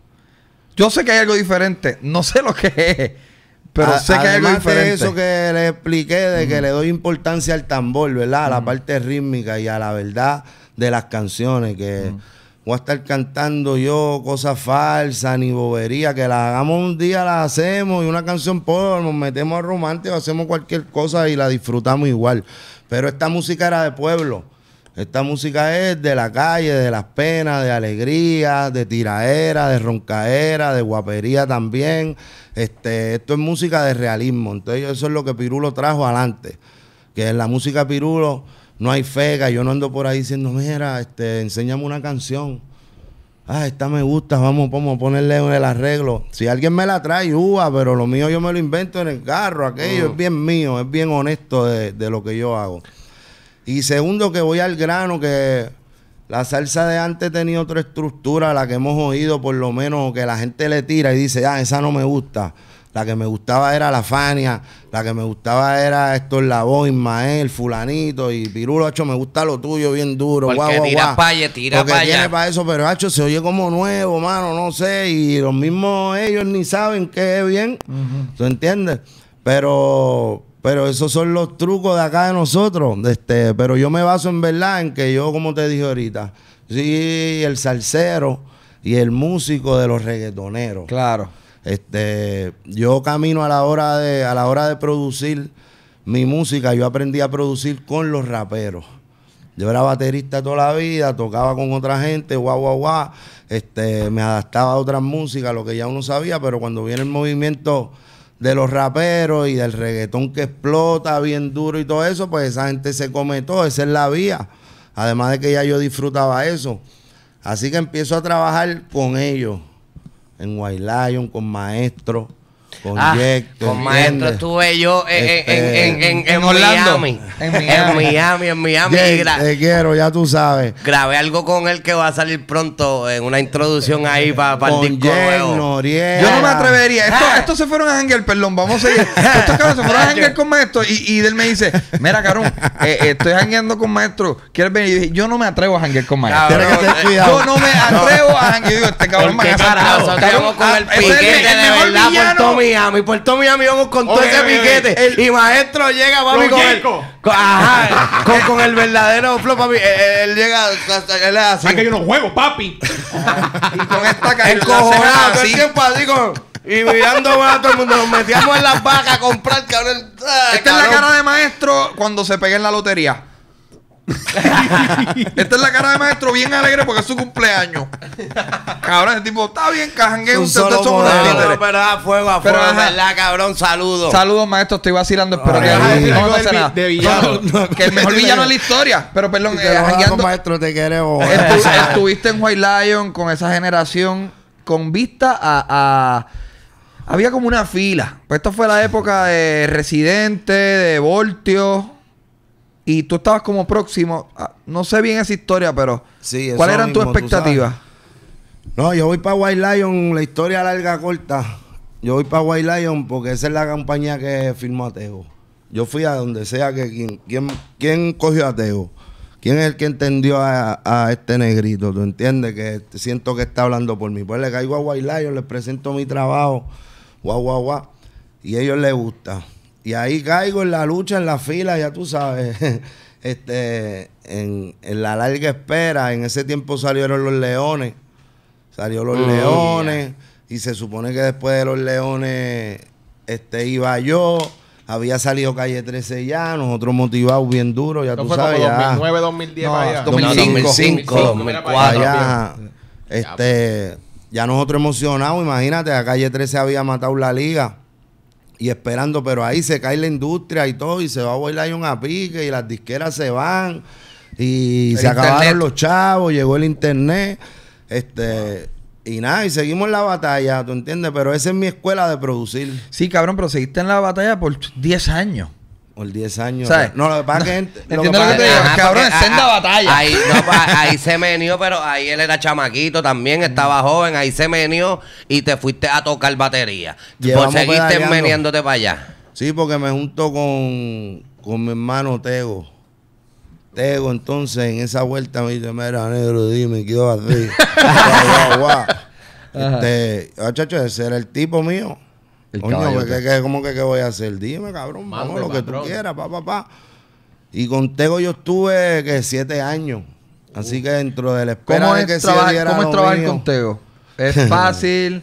Yo sé que hay algo diferente, no sé lo que es. Pero sé que hay De eso que le expliqué, de que le doy importancia al tambor, ¿verdad? A la parte rítmica y a la verdad de las canciones, que voy a estar cantando yo cosas falsas ni bobería, que las hagamos un día, las hacemos y una canción por, nos metemos a romántico, hacemos cualquier cosa y la disfrutamos igual. Pero esta música era de pueblo. Esta música es de la calle, de las penas, de alegría, de tiraera, de roncaera, de guapería también. Este, esto es música de realismo. Entonces eso es lo que Pirulo trajo adelante. Que en la música Pirulo no hay fega. Yo no ando por ahí diciendo, mira, este, enséñame una canción. Ah, esta me gusta, vamos, vamos a ponerle el arreglo. Si alguien me la trae, uva, pero lo mío yo me lo invento en el carro, aquello mm. es bien mío, es bien honesto de, de lo que yo hago. Y segundo, que voy al grano, que la salsa de antes tenía otra estructura, la que hemos oído por lo menos, que la gente le tira y dice, ah, esa no me gusta. La que me gustaba era la Fania, la que me gustaba era esto Héctor voz, Ismael, Fulanito y Pirulo, Hacho, me gusta lo tuyo bien duro, Porque guau, guau, tira tira Porque tiene para eso, pero Hacho se oye como nuevo, mano, no sé, y los mismos ellos ni saben qué es bien, ¿tú entiendes? Pero pero esos son los trucos de acá de nosotros. Este, pero yo me baso en verdad en que yo, como te dije ahorita, sí, el salsero y el músico de los reggaetoneros. Claro. Este, yo camino a la hora de, a la hora de producir mi música, yo aprendí a producir con los raperos. Yo era baterista toda la vida, tocaba con otra gente, guau, guau, guau. Este, me adaptaba a otras músicas, lo que ya uno sabía, pero cuando viene el movimiento de los raperos y del reggaetón que explota bien duro y todo eso, pues esa gente se come todo, esa es la vía. Además de que ya yo disfrutaba eso. Así que empiezo a trabajar con ellos, en White Lion, con maestros Ah, con maestro estuve yo eh, eh, este, en, en, en, en Miami. En Miami, en Miami. te quiero, ya tú sabes. Grabé algo con él que va a salir pronto en una introducción ahí para el disco Yo no me atrevería. Estos esto se fueron a Ángel, perdón, vamos a seguir. Estos cabros se fueron a Ángel con maestro y, él me dice, mira, carón, eh, estoy hangueando con maestro. ¿Quieres venir? yo yo no me atrevo a Hangar con maestro. que yo no me atrevo a janguear. Yo digo, este cabrón me ha sacado mi Puerto Miami vamos con todo ese piquete. Y maestro llega, papi, con el, el verdadero flow, eh, eh, Él, llega, él es así. juego, papi. y con esta cara. el tiempo así Y mirando a todo el mundo, nos metíamos en las vacas a comprar, cabrón. Esta es la cara de maestro cuando se pega en la lotería. Esta es la cara de maestro bien alegre porque es su cumpleaños. Cabrón, ese tipo está bien, cajangue. un son una Pero a fuego, a fuego, cabrón? Saludos. Saludos, maestro. Estoy vacilando. Espero que no, nada. De que el mejor villano de la historia. Pero perdón, eh, maestro, te queremos. Estuviste en White Lion con esa generación con vista a había como una fila. Pues esta fue la época de Residente, de Voltio y tú estabas como próximo. Ah, no sé bien esa historia, pero ¿cuál ¿cuáles eran tus expectativas? No, yo voy para White Lion, la historia larga, corta. Yo voy para White Lion porque esa es la campaña que firmó Ateo. Yo fui a donde sea que quien, cogió a Teo. ¿Quién es el que entendió a, este negrito? ¿Tú entiendes? Que siento que está hablando por mí. Pues le caigo a Lion, le presento mi trabajo, guau, guau, guau. Y a ellos les gusta. Y ahí caigo en la lucha, en la fila, ya tú sabes. este, en, la larga espera, en ese tiempo salieron los leones. Salió los oh, leones. Y se supone que después de los leones este, iba yo. Había salido Calle 13 ya, nosotros motivados bien duro, ya tú sabes. 2009, 2010, allá. 2005, 2004. este, ya nosotros emocionados, imagínate, a Calle 13 había matado la liga y esperando, pero ahí se cae la industria y todo, y se va a bailar un apique y las disqueras se van, y se acabaron los chavos, llegó el internet, este, y nada, y seguimos la batalla, ¿tú entiendes? Pero esa es mi escuela de producir. Sí, cabrón, pero seguiste en la batalla por 10 años. O el 10 años. No, lo que pasa es que. lo que te senda batalla. Ahí, se menió, pero ahí él era chamaquito también, estaba joven. Ahí se menió y te fuiste a tocar batería. por seguiste meneándote para allá. Sí, porque me junto con, con mi hermano Tego. Tego, entonces, en esa vuelta me dice: Mira, negro, dime, ¿qué vas a hacer? guau, Este, ah, chacho, ese era el tipo mío cómo que qué voy a hacer? Dime, cabrón, vamos, lo que tú quieras, pa, pa, pa. Y con Tego yo estuve que siete años. Así que dentro del espera ¿Cómo de es que trabajar, ¿Cómo es trabajar con Tego? Es fácil,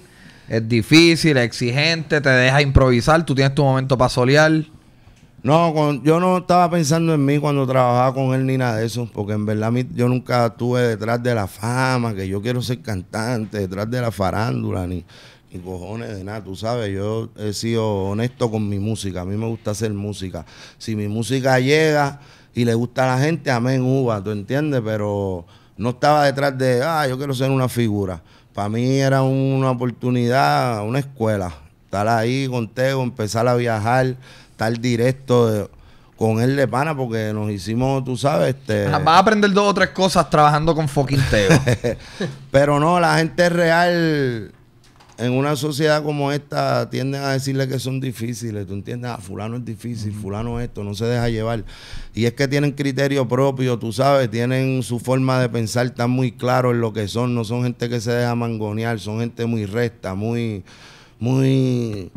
es difícil, es exigente, te deja improvisar, tú tienes tu momento para solear. No, yo no estaba pensando en mí cuando trabajaba con él ni nada de eso, porque en verdad yo nunca estuve detrás de la fama, que yo quiero ser cantante, detrás de la farándula, ni, y cojones de nada, tú sabes, yo he sido honesto con mi música, a mí me gusta hacer música. Si mi música llega y le gusta a la gente, amén, uva, ¿tú entiendes? Pero no estaba detrás de, ah, yo quiero ser una figura. Para mí era una oportunidad, una escuela, estar ahí con Teo, empezar a viajar, estar directo. Eh, con él de pana porque nos hicimos, tú sabes, este... Ah, vas a aprender dos o tres cosas trabajando con fucking Teo. Pero no, la gente real en una sociedad como esta tienden a decirle que son difíciles, ¿tú entiendes? Ah, fulano es difícil, fulano esto, no se deja llevar. Y es que tienen criterio propio, tú sabes, tienen su forma de pensar tan muy claro en lo que son, no son gente que se deja mangonear, son gente muy recta, muy muy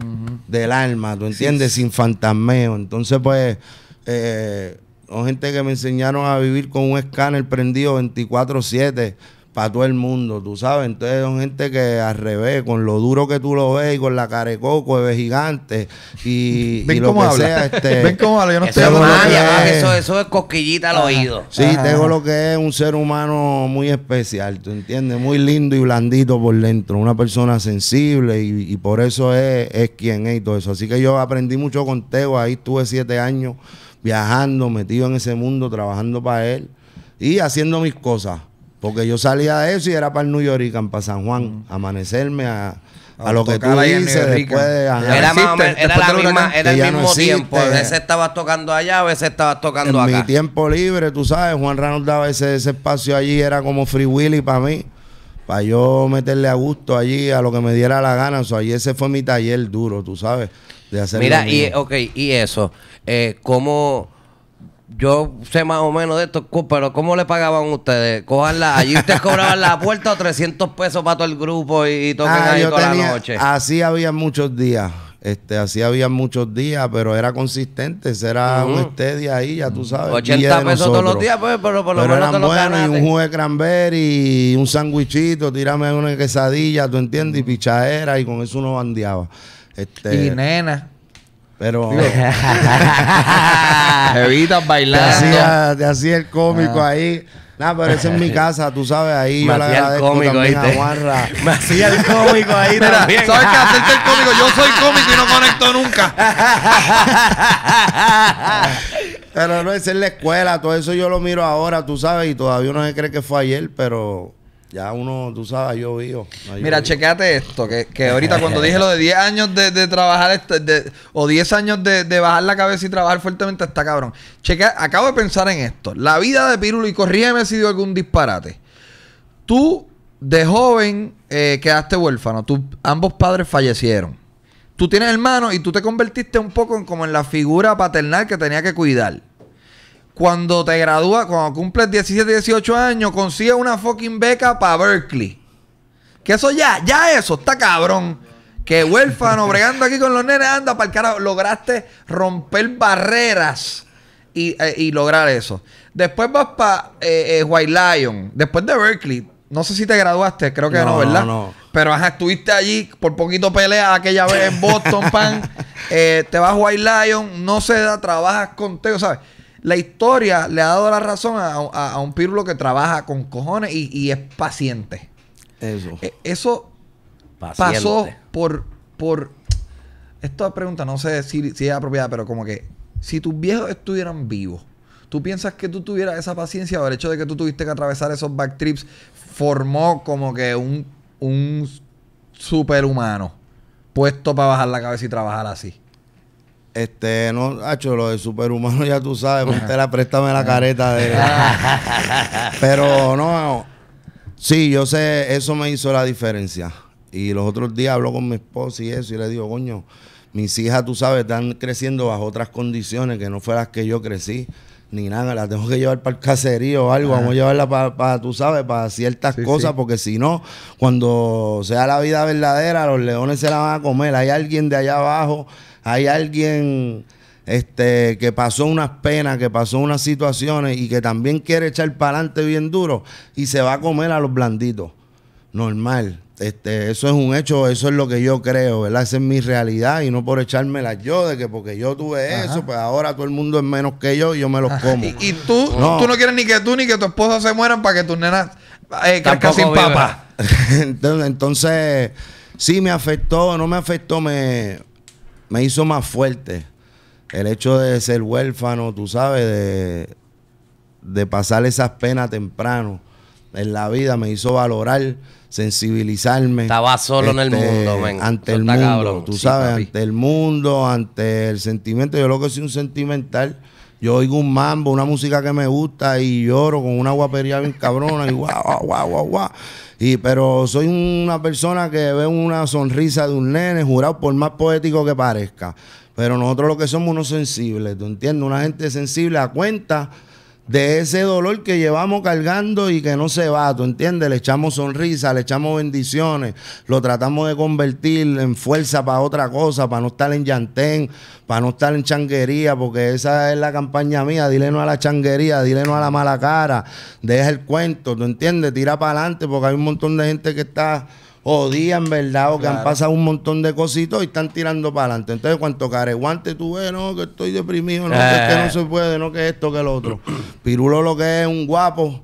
del alma, ¿tú entiendes? Sin fantasmeo. Entonces, pues, eh, son gente que me enseñaron a vivir con un escáner prendido 24/7 para todo el mundo, tú sabes. Entonces son gente que al revés, con lo duro que tú lo ves y con la carecoco de gigante y, y lo sea. Este, Ven cómo habla, yo no eso estoy hablando. Es eso, es cosquillita al oído. Sí, tengo lo que es un ser humano muy especial, ¿tú entiendes? Muy lindo y blandito por dentro, una persona sensible y, por eso es, es quien es y todo eso. Así que yo aprendí mucho con Teo, ahí estuve siete años viajando, metido en ese mundo, trabajando para él y haciendo mis cosas. Porque yo salía de eso y era para el New y para San Juan, mm. amanecerme a, lo que tú dices después de, Era, la misma, era el mismo tiempo. A veces estabas tocando allá, a veces estabas tocando en mi tiempo libre, tú sabes, Juan Ramos daba ese, espacio allí, era como Free y para mí. Para yo meterle a gusto allí, a lo que me diera la gana. O sea, allí ese fue mi taller duro, tú sabes, de hacer Mira, y, ok, y eso. Eh, ¿Cómo...? yo sé más o menos de esto, pero ¿cómo le pagaban ustedes? cojarla allí ustedes cobraban la puerta o 300 pesos para todo el grupo y, toquen ah, ahí toda la noche. Así había muchos días. Este, así había muchos días, pero era consistente, era un esté de ahí, ya tú sabes. 80 pesos todos los días, pues, pero por lo menos eran te buenos, bueno y un jugo de cranberry, y un sandwichito, tirame una quesadilla, ¿tú entiendes? Y pichadera, y con eso uno bandeaba. Este, y nena. Pero. Evitas bailar. Te hacía, el cómico ah. ahí. Nada, pero esa es mi casa, tú sabes, ahí me yo hacía el cómico ahí. Me hacía el cómico ahí también. ¿Sabes qué? Hacerte el cómico. Yo soy cómico y no conecto nunca. pero no, es en la escuela, todo eso yo lo miro ahora, tú sabes, y todavía uno se cree que fue ayer, pero ya uno, tú sabes, yo vivo. Mira, chequeate esto, que, ahorita cuando dije lo de 10 años de, trabajar, o 10 años de, de, bajar la cabeza y trabajar fuertemente, está cabrón. Chequea, acabo de pensar en esto. La vida de Pirulo, y me ha dio algún disparate. Tú, de joven, eh, quedaste huérfano. Tú, ambos padres fallecieron. Tú tienes hermanos y tú te convertiste un poco en, como en la figura paternal que tenía que cuidar cuando te gradúas, cuando cumples 17, 18 años, consigues una fucking beca para Berkeley. Que eso ya, ya eso, está cabrón. Que huérfano, bregando aquí con los nenes, anda para el carajo. Lograste romper barreras y, eh, lograr eso. Después vas para eh, eh, White Lion. Después de Berkeley. No sé si te graduaste, creo que no, ¿verdad? No, no. Pero estuviste allí, por poquito pelea aquella vez en Boston, pan. Eh, te vas a White Lion, no se da, trabajas contigo, ¿sabes? la historia le ha dado la razón a, un Pirlo que trabaja con cojones y, es paciente. Eso. E, eso pasó por, por... Esta pregunta no sé si, si es apropiada, pero como que si tus viejos estuvieran vivos, ¿tú piensas que tú tuvieras esa paciencia o el hecho de que tú tuviste que atravesar esos trips formó como que un, un superhumano puesto para bajar la cabeza y trabajar así? Este, no, Hacho, lo de superhumano ya tú sabes, usted la, préstame la careta de. Pero no, sí, yo sé, eso me hizo la diferencia. Y los otros días hablo con mi esposa y eso, y le digo, coño, mis hijas, tú sabes, están creciendo bajo otras condiciones que no fueran las que yo crecí, ni nada, Las tengo que llevar para el caserío o algo, vamos a ah. llevarla para, tú sabes, para ciertas cosas, porque si no, cuando sea la vida verdadera, los leones se la van a comer. Hay alguien de allá abajo hay alguien este, que pasó unas penas, que pasó unas situaciones y que también quiere echar para adelante bien duro y se va a comer a los blanditos. Normal. Este, eso es un hecho, eso es lo que yo creo, ¿verdad? Esa es mi realidad y no por echármela yo de que porque yo tuve eso, pues ahora todo el mundo es menos que yo y yo me los como. Y, tú, no. tú no quieres ni que tú ni que tu esposo se mueran para que tus nenas eh, sin papá. entonces, sí me afectó, no me afectó, me me hizo más fuerte. El hecho de ser huérfano, tú sabes, de, pasar esas penas temprano en la vida me hizo valorar, sensibilizarme. Estaba solo en el este, mundo, venga. Ante el mundo, tú sabes, ante el mundo, ante el sentimiento. Yo lo que soy un sentimental yo oigo un mambo, una música que me gusta y lloro con una guapería bien cabrona y guau, guau, guau, guau, guau. Y, pero soy una persona que ve una sonrisa de un nene, jurado por más poético que parezca. Pero nosotros lo que somos unos sensibles, ¿tú entiendes? Una gente sensible a cuenta de ese dolor que llevamos cargando y que no se va, ¿tú entiendes? Le echamos sonrisa, le echamos bendiciones, lo tratamos de convertir en fuerza para otra cosa, para no estar en llantén, para no estar en changuería, porque esa es la campaña mía, dile no a la changuería, dile no a la mala cara, deja el cuento, ¿tú entiendes? Tira para adelante porque hay un montón de gente que está odían verdad, o que han pasado un montón de cositos y están tirando para adelante. Entonces, cuanto careguante tú ves, no, que estoy deprimido, no, que, no eh. se puede, no, que esto, que lo otro. Pirulo lo que es un guapo,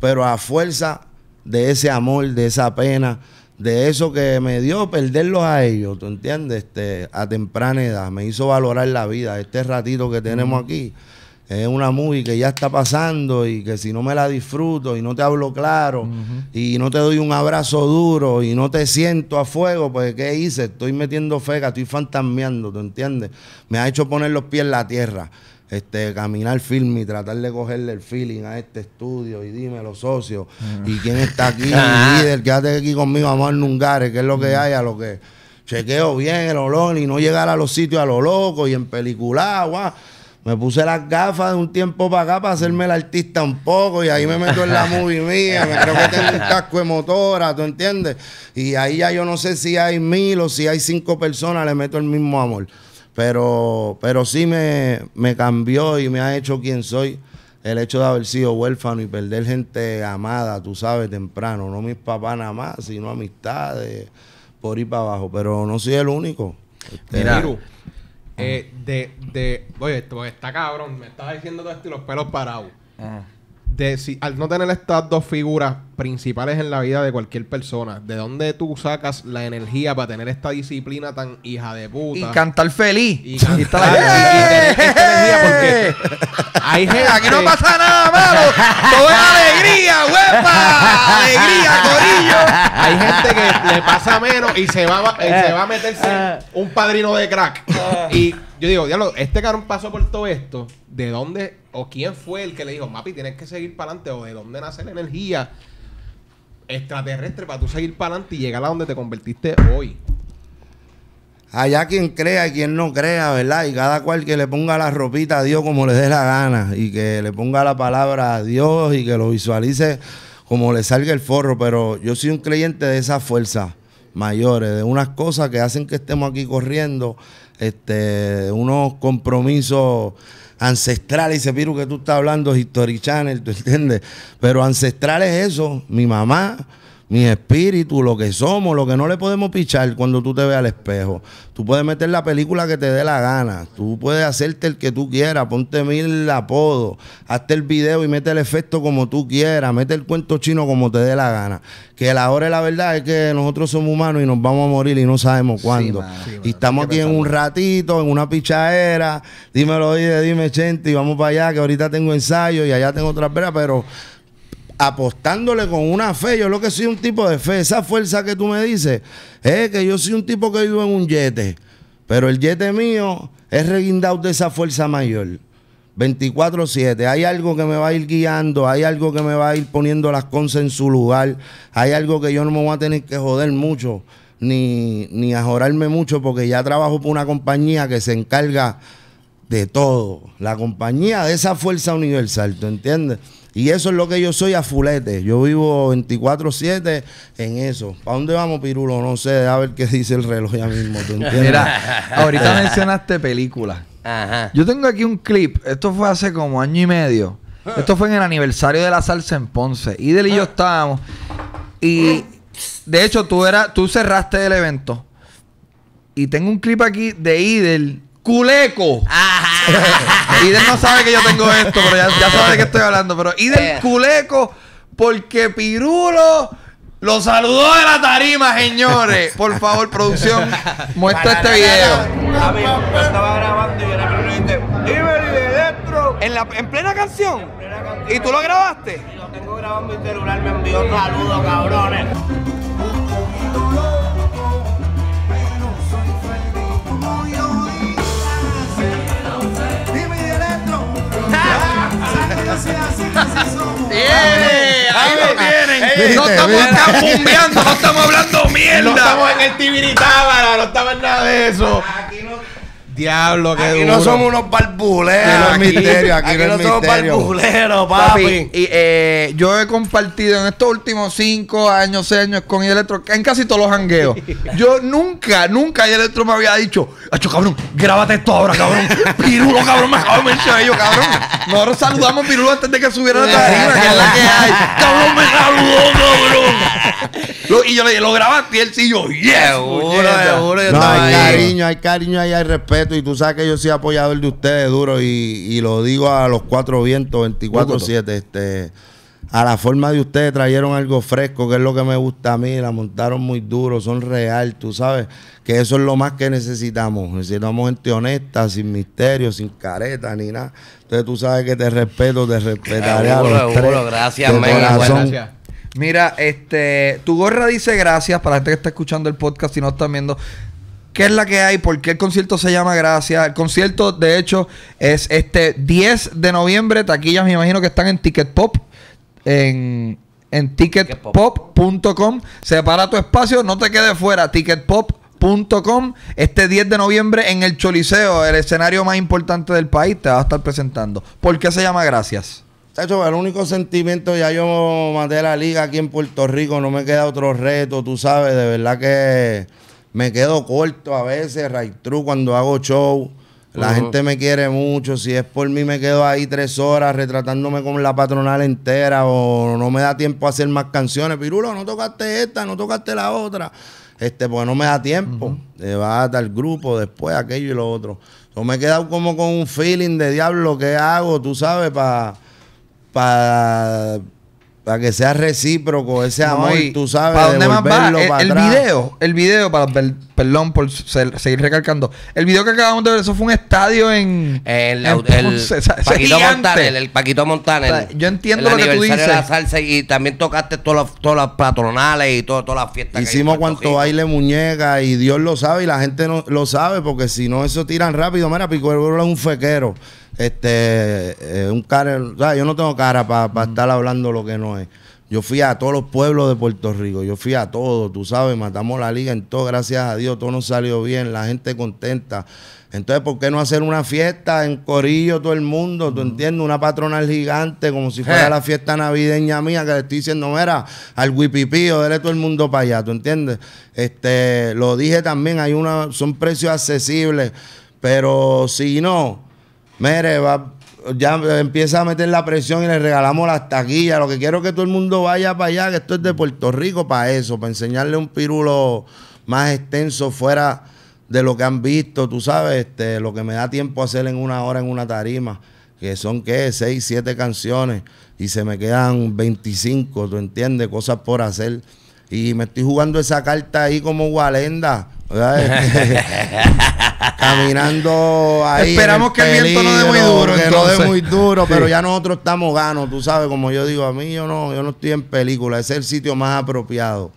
pero a fuerza de ese amor, de esa pena, de eso que me dio perderlos a ellos, ¿tú entiendes? Este, a temprana edad, me hizo valorar la vida. Este ratito que tenemos aquí es una movie que ya está pasando y que si no me la disfruto y no te hablo claro y no te doy un abrazo duro y no te siento a fuego, pues ¿qué hice? Estoy metiendo feca, estoy fantasmeando, ¿tú entiendes? Me ha hecho poner los pies en la tierra, este, caminar film y tratar de cogerle el feeling a este estudio y dime los socios y mm. quién está aquí, mi líder, quédate aquí conmigo, vamos a Nungares, qué es lo que mm. hay, a lo que chequeo bien el olor y no llegar a los sitios a lo loco y en película, guau. Me puse las gafas de un tiempo para acá para hacerme el artista un poco y ahí me meto en la movie mía. Me creo que tengo un casco de motora, ¿tú entiendes? Y ahí ya yo no sé si hay mil o si hay cinco personas, le meto el mismo amor. Pero, pero sí me, cambió y me ha hecho quien soy el hecho de haber sido huérfano y perder gente amada, tú sabes, temprano. No mis papás nada más, sino amistades, por ir para abajo. Pero no soy el único. Mira, este, eh, de, de, oye, esto está cabrón, me estaba diciendo todo esto y los pelos parados. Ajá de si, al no tener estas dos figuras principales en la vida de cualquier persona, ¿de dónde tú sacas la energía para tener esta disciplina tan hija de puta? Y cantar feliz. Y cantar porque hay Aquí no pasa nada malo. Todo es alegría, huepa. Alegría, corillo. Hay gente que le pasa menos y se va, y se va a meterse un padrino de crack. Ah. Y yo digo, diablo, este carón pasó por todo esto. ¿De dónde o quién fue el que le dijo, Mapi, tienes que seguir para adelante, o de dónde nace la energía extraterrestre para tú seguir para adelante y llegar a donde te convertiste hoy. Allá quien crea y quien no crea, ¿verdad? Y cada cual que le ponga la ropita a Dios como le dé la gana y que le ponga la palabra a Dios y que lo visualice como le salga el forro, pero yo soy un creyente de esas fuerzas mayores, de unas cosas que hacen que estemos aquí corriendo, este, unos compromisos ancestrales, se virus que tú estás hablando, History Channel, ¿tú entiendes? Pero ancestral es eso, mi mamá, mi espíritu, lo que somos, lo que no le podemos pichar cuando tú te veas al espejo. Tú puedes meter la película que te dé la gana, tú puedes hacerte el que tú quieras, ponte mil apodos, hazte el video y mete el efecto como tú quieras, mete el cuento chino como te dé la gana. Que la hora la verdad es que nosotros somos humanos y nos vamos a morir y no sabemos cuándo. y estamos aquí en un ratito, en una pichadera, dímelo, oye, dime, gente, y vamos para allá, que ahorita tengo ensayo y allá tengo otra veras, pero apostándole con una fe. Yo lo que soy un tipo de fe, esa fuerza que tú me dices, es que yo soy un tipo que vivo en un yete, pero el yete mío es reguindado de esa fuerza mayor. 24-7. Hay algo que me va a ir guiando, hay algo que me va a ir poniendo las cosas en su lugar, hay algo que yo no me voy a tener que joder mucho, ni, ni jorarme mucho, porque ya trabajo por una compañía que se encarga de todo. La compañía de esa fuerza universal, ¿tú entiendes? Y eso es lo que yo soy a fulete. Yo vivo 24-7 en eso. ¿Para dónde vamos, Pirulo? No sé, a ver qué dice el reloj ya mismo. ¿tú entiendes? Mira, ahorita mencionaste películas. Ajá. Yo tengo aquí un clip. Esto fue hace como año y medio. Ah. Esto fue en el aniversario de la salsa en Ponce. Idel y yo ah. estábamos. Y de hecho, tú, era, tú cerraste el evento. Y tengo un clip aquí de Idel. ¡Culeco! ¡Ajá! Iden no sabe que yo tengo esto, pero ya, sabe de qué estoy hablando. Pero Iden Culeco, porque Pirulo. Lo saludó de la tarima, señores. Por favor, producción, muestra este video. yo estaba grabando y era ¿En, en plena canción. ¿Y tú lo grabaste? lo tengo grabando mi celular, me envió un saludo, cabrones. ¡Eh! Ahí lo tienen. no estamos acá no estamos hablando mierda. No estamos en el Tibiritábara, no estamos en nada de eso diablo, que Aquí Y no somos unos barbuleros. Aquí, aquí, no, somos barbuleros, papi. y, eh, yo he compartido en estos últimos 5 años, 6 años con Electro, en casi todos los jangueos. yo nunca, nunca Electro me había dicho, Hacho cabrón, grábate esto ahora, cabrón. Pirulo, cabrón, me acabo de mencionar yo, cabrón. Nosotros saludamos Pirulo antes de que subiera la tarima, que es la que hay. Cabrón, me saludó, cabrón. y yo le dije, lo grabaste y él sí, yo, yeah, seguro, seguro. hay cariño, hay cariño, hay respeto y tú sabes que yo soy apoyador de ustedes duro y, lo digo a los cuatro vientos 24-7. Este, a la forma de ustedes trajeron algo fresco, que es lo que me gusta a mí, la montaron muy duro, son real, tú sabes, que eso es lo más que necesitamos. Necesitamos gente honesta, sin misterio, sin careta ni nada. Entonces tú sabes que te respeto, te respetaré. a los gracias, gracias. Mira, este, tu gorra dice gracias para la gente que está escuchando el podcast y no está viendo. ¿Qué es la que hay? ¿Por qué el concierto se llama Gracias? El concierto, de hecho, es este 10 de noviembre. Taquillas me imagino que están en Ticket En, en ticketpop.com. Separa tu espacio, no te quedes fuera. Ticketpop.com. Este 10 de noviembre en el Choliseo, el escenario más importante del país, te va a estar presentando. ¿Por qué se llama Gracias? Hecho, el único sentimiento, ya yo maté la liga aquí en Puerto Rico, no me queda otro reto, tú sabes, de verdad que me quedo corto a veces, right true cuando hago show. La gente me quiere mucho. Si es por mí, me quedo ahí tres horas retratándome con la patronal entera o no me da tiempo a hacer más canciones. Pirulo, no tocaste esta, no tocaste la otra. Este, porque no me da tiempo. Uh eh, -huh. va grupo, después aquello y lo otro. Yo me he quedado como con un feeling de diablo que hago, tú sabes, para. para para que sea recíproco ese amor, y tú sabes, ¿para dónde va? Eh, el, video, el video, para, perdón por seguir recalcando, el video que acabamos de ver, eso fue un estadio en... El, Paquito Montaner, el Paquito Montaner. yo entiendo lo que tú dices. y también tocaste todas las, todas patronales y todas, las fiestas. Hicimos cuanto baile muñeca y Dios lo sabe y la gente no lo sabe porque si no eso tiran rápido. Mira, Pico es un fequero este, eh, un cara, o yo no tengo cara para estar hablando lo que no es. Yo fui a todos los pueblos de Puerto Rico, yo fui a todos, tú sabes, matamos la liga en todo, gracias a Dios, todo nos salió bien, la gente contenta. Entonces, ¿por qué no hacer una fiesta en Corillo, todo el mundo? ¿Tú entiendes? Una patronal gigante, como si fuera eh. la fiesta navideña mía, que le estoy diciendo, era al o dele todo el mundo para allá, ¿tú entiendes? Este, lo dije también, hay una, son precios accesibles, pero si no, Mire, va, ya empieza a meter la presión y le regalamos las taquillas. Lo que quiero es que todo el mundo vaya para allá, que esto es de Puerto Rico para eso, para enseñarle un pirulo más extenso fuera de lo que han visto, tú sabes, este, lo que me da tiempo hacer en una hora en una tarima, que son qué, seis, siete canciones, y se me quedan 25, ¿tú entiendes? Cosas por hacer. Y me estoy jugando esa carta ahí como Walenda Caminando ahí. Esperamos que el viento no dé muy duro. Que muy duro, pero ya nosotros estamos ganos, tú sabes, como yo digo, a mí yo no, yo no estoy en película, es el sitio más apropiado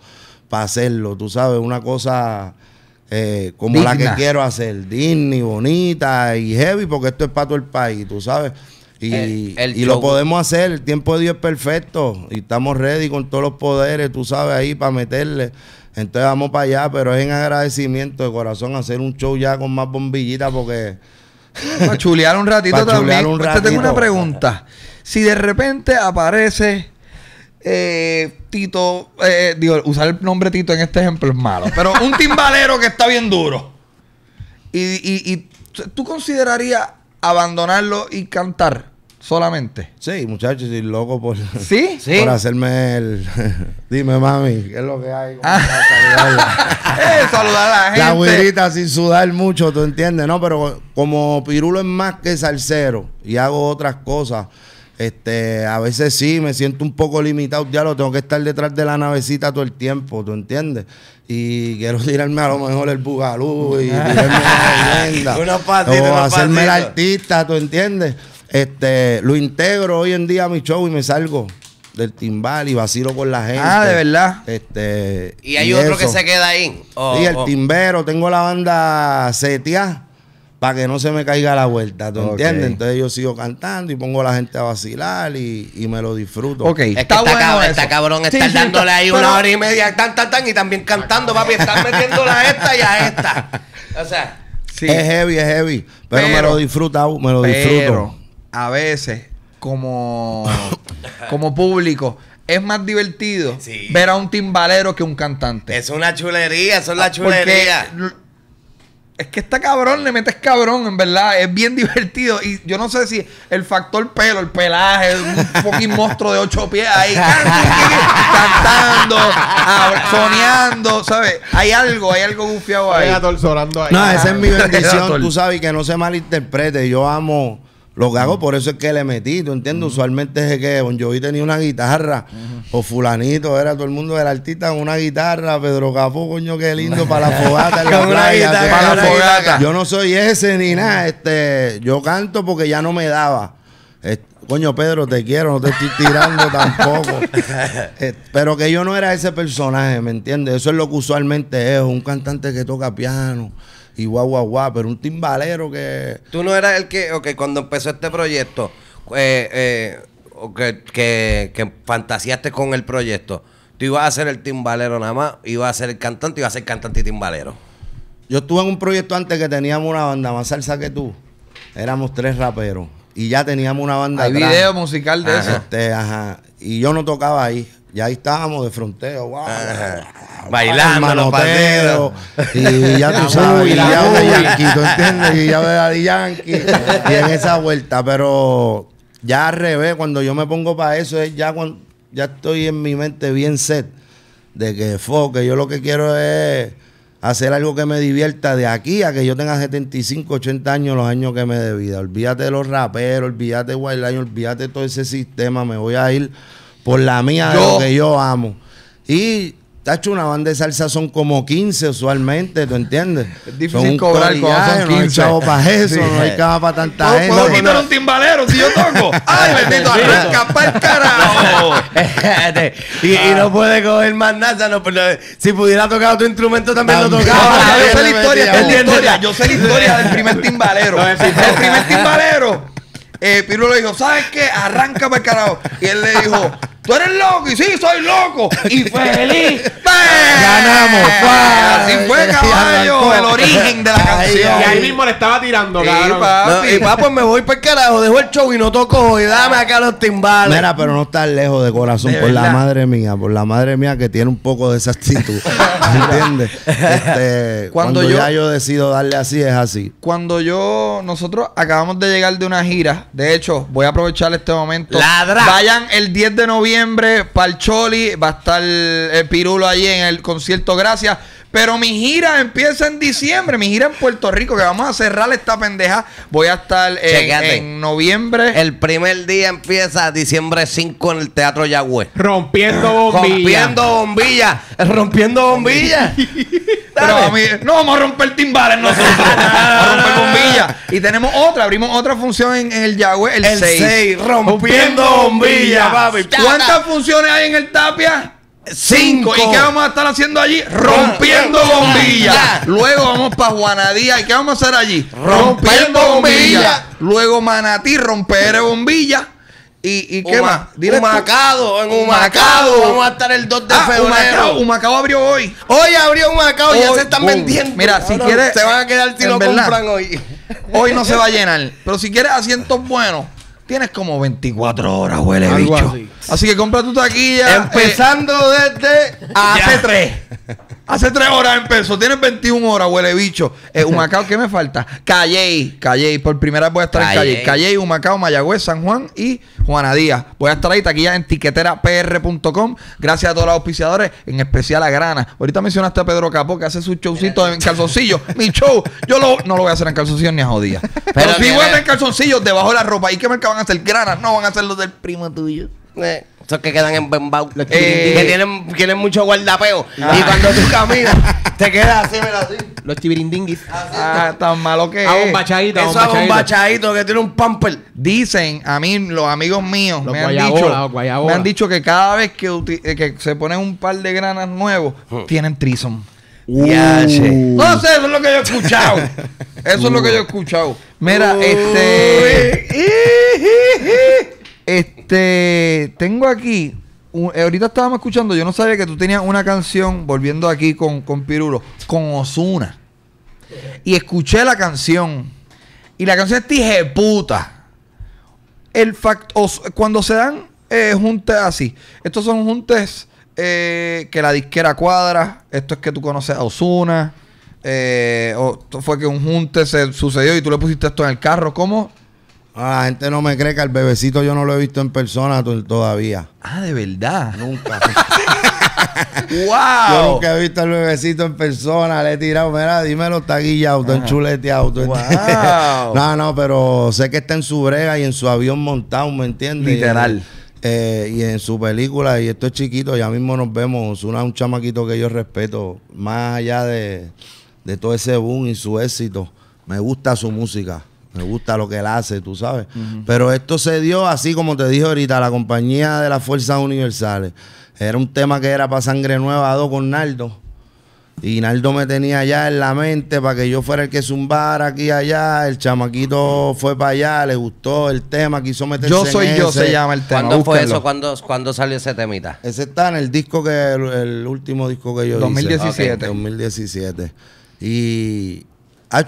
para hacerlo, tú sabes, una cosa eh, como la que quiero hacer, Disney, bonita y heavy, porque esto es para todo el país, tú sabes. Y, y lo podemos hacer, el tiempo de Dios es perfecto y estamos ready con todos los poderes, tú sabes, ahí para meterle. Entonces vamos para allá, pero es en agradecimiento de corazón hacer un show ya con más bombillitas porque... chulear un ratito también. Pues te tengo una pregunta. Si de repente aparece eh, Tito, eh, digo, usar el nombre Tito en este ejemplo es malo, pero un timbalero que está bien duro. Y, tú considerarías abandonarlo y cantar solamente. Sí, muchachos, y loco por, ¿Sí? por hacerme el. Dime, mami, ¿qué es lo que hay? Ah. Eh, saludar, a la gente. La güirita sin sudar mucho, ¿tú entiendes? No, pero como Pirulo es más que salsero y hago otras cosas. Este, a veces sí, me siento un poco limitado, ya lo tengo que estar detrás de la navecita todo el tiempo, ¿tú entiendes? Y quiero tirarme a lo mejor el bugalú y tirarme la leyenda. o hacerme el artista, ¿tú entiendes? Este, lo integro hoy en día a mi show y me salgo del timbal y vacilo con la gente. Ah, de verdad. Este, y hay otro que se queda ahí. Y oh, sí, el oh. timbero. Tengo la banda Setia para que no se me caiga la vuelta, ¿tú entiendes? Entonces yo sigo cantando y pongo a la gente a vacilar y, me lo disfruto. Ok, está, bueno cabrón, está, cabrón, está dándole ahí una hora y media, tan, tan, tan, y también cantando, papi, estar metiéndola a esta y a esta. O sea, sí. es heavy, es heavy, pero, me lo disfruto me lo disfruto a veces, como, como público, es más divertido ver a un timbalero que un cantante. Es una chulería, son la chulería. es que está cabrón, le metes cabrón, en verdad. Es bien divertido. Y yo no sé si el factor pelo, el pelaje, un fucking monstruo de ocho pies ahí cantando, soneando, ¿sabes? Hay algo, hay algo gufiado ahí. ahí. No, esa es mi bendición. Tú sabes que no se malinterprete. Yo amo lo que hago, por eso es que le metí, ¿tú entiendes? Usualmente es que yo Jovi tenía una guitarra, o fulanito, era todo el mundo del artista con una guitarra, Pedro Capó, coño, qué lindo, para la fogata. para la fogata. Yo no soy ese ni nada, este, yo canto porque ya no me daba. coño, Pedro, te quiero, no te estoy tirando tampoco. pero que yo no era ese personaje, ¿me entiendes? Eso es lo que usualmente es, un cantante que toca piano, y guau, guau, guau, pero un timbalero que... Tú no eras el que, okay, cuando empezó este proyecto, eh, eh, que, que, fantaseaste con el proyecto, tú ibas a ser el timbalero nada más, ibas a ser el cantante, ibas a ser cantante y timbalero. Yo estuve en un proyecto antes que teníamos una banda más salsa que tú. Éramos tres raperos y ya teníamos una banda. Hay video musical de eso. Este, ajá. Y yo no tocaba ahí ya ahí estábamos de fronteo, wow, bailando los Y ya tú sabes, y ya de Yankee, ¿tú entiendes? Y ya de Yankee. y en esa vuelta, pero ya al revés, cuando yo me pongo para eso, es ya cuando, ya estoy en mi mente bien set de que foque, yo lo que quiero es hacer algo que me divierta de aquí a que yo tenga 75, 80 años, los años que me dé vida. Olvídate de los raperos, olvídate de Line. olvídate de todo ese sistema, me voy a ir por la mía de lo que yo amo. Y Tacho, una banda de salsa son como 15 usualmente, ¿tú entiendes? Es difícil cobrar cuando son 15. No hay chavo para eso, no hay cava para tanta no, gente. ¿Puedo quitar un timbalero si yo toco? ¡Ay, bendito, arranca para el carajo! y, no puede coger más nada, no, pero si pudiera tocar otro instrumento también, lo tocaba. yo sé la historia, yo, sé la historia del primer timbalero. del el primer timbalero, eh, Pirulo dijo, ¿sabes qué? Arranca para el carajo. Y él le dijo... Tú eres loco y sí, soy loco. Y feliz. Ganamos. Así fue, caballo. El origen de la canción. Y ahí mismo le estaba tirando, Claro. y papi, pues me voy para el carajo, dejo el show y no toco y dame acá los timbales. Mira, pero no estás lejos de corazón. por la madre mía, por la madre mía que tiene un poco de esa actitud. ¿Entiendes? Este, cuando, yo, ya yo decido darle así, es así. Cuando yo, nosotros acabamos de llegar de una gira. De hecho, voy a aprovechar este momento. Ladra. Vayan el 10 de noviembre noviembre, Palcholi, va a estar el eh, Pirulo allí en el concierto Gracias. Pero mi gira empieza en diciembre, mi gira en Puerto Rico, que vamos a cerrar esta pendeja. Voy a estar en, noviembre. El primer día empieza diciembre 5 en el Teatro Yagüe. Rompiendo bombillas. Rompiendo bombillas. Rompiendo bombillas. no vamos a romper timbales nosotros. a romper bombillas. Y tenemos otra, abrimos otra función en, el Yagüe, el 6. rompiendo, bombillas, ¿Cuántas funciones hay en el Tapia? Cinco. ¿Y qué vamos a estar haciendo allí? Rompiendo bombillas. Luego vamos para Juanadía. ¿Y qué vamos a hacer allí? Rompiendo bombillas. Luego Manatí, romper bombillas. ¿Y, y qué más? Humacado, en Humacado. Vamos a estar el 2 de ah, febrero. Humacao, abrió hoy. Hoy abrió Humacao, y ya se están vendiendo. Mira, ah, si quieres. Se van a quedar si lo compran hoy. Hoy no se va a llenar. Pero si quieres asientos buenos Tienes como 24 horas, huele bicho. Así. que compra tu taquilla. Eh, Empezando desde hace 3. Hace tres horas empezó. Tienes 21 horas, huele bicho. Eh, Humacao, ¿qué me falta? Calley. Calley. Por primera vez voy a estar en Calley. Calley, Humacao, Mayagüez, San Juan y Juana Díaz. Voy a estar ahí, ya en tiqueterapr.com. Gracias a todos los auspiciadores, en especial a Grana. Ahorita mencionaste a Pedro Capó que hace su showcito en calzoncillo. Mi show, yo no lo voy a hacer en calzoncillos ni a jodía. Pero, si voy a calzoncillos debajo de la ropa. ¿Y qué marca van a hacer? Grana. no van a hacer los del primo tuyo. Eh esos que quedan en Bembau. Eh, que tienen, mucho guardapeo. Y cuando tú caminas, te quedas así, mira, así. Los chibirindinguis. Ah, ah, tan malo que ah, es. un bachadito. Eso es un bachadito que tiene un pamper. Dicen, a mí, los amigos míos, me, han dicho, me han dicho que cada vez eh, que, se ponen un par de granas nuevos, tienen trisom uh. no sé, eso es lo que yo he escuchado. Eso es lo que yo he escuchado. Mira, uh. este. Este, tengo aquí, eh, ahorita estábamos escuchando, yo no sabía que tú tenías una canción, volviendo aquí con, con Pirulo, con Osuna. Y escuché la canción. Y la canción es tije puta. El cuando se dan eh, juntes así, estos son juntes eh, que la disquera cuadra, esto es que tú conoces a Osuna. o fue que un junte se sucedió y tú le pusiste esto en el carro. ¿Cómo Ah, la gente no me cree que al bebecito yo no lo he visto en persona todavía. Ah, de verdad. Nunca. ¡Wow! Yo nunca he visto al bebecito en persona, le he tirado, mira, dímelo, está guillado, está enchuleteado. Wow. no, no, pero sé que está en su brega y en su avión montado, ¿me entiendes? Literal. Eh, y en su película, y esto es chiquito, ya mismo nos vemos. Una, un chamaquito que yo respeto, más allá de todo ese boom y su éxito. Me gusta su música. Me gusta lo que él hace, tú sabes. Pero esto se dio así como te dije ahorita, la compañía de las Fuerzas Universales. Era un tema que era para sangre nueva, dos con Naldo. Y Naldo me tenía ya en la mente para que yo fuera el que zumbara aquí y allá. El chamaquito fue para allá, le gustó el tema, quiso meterse Yo soy yo se llama el tema. ¿Cuándo fue eso? ¿Cuándo, salió ese temita? Ese está en el disco que el, último disco que yo hice. 2017. 2017. Y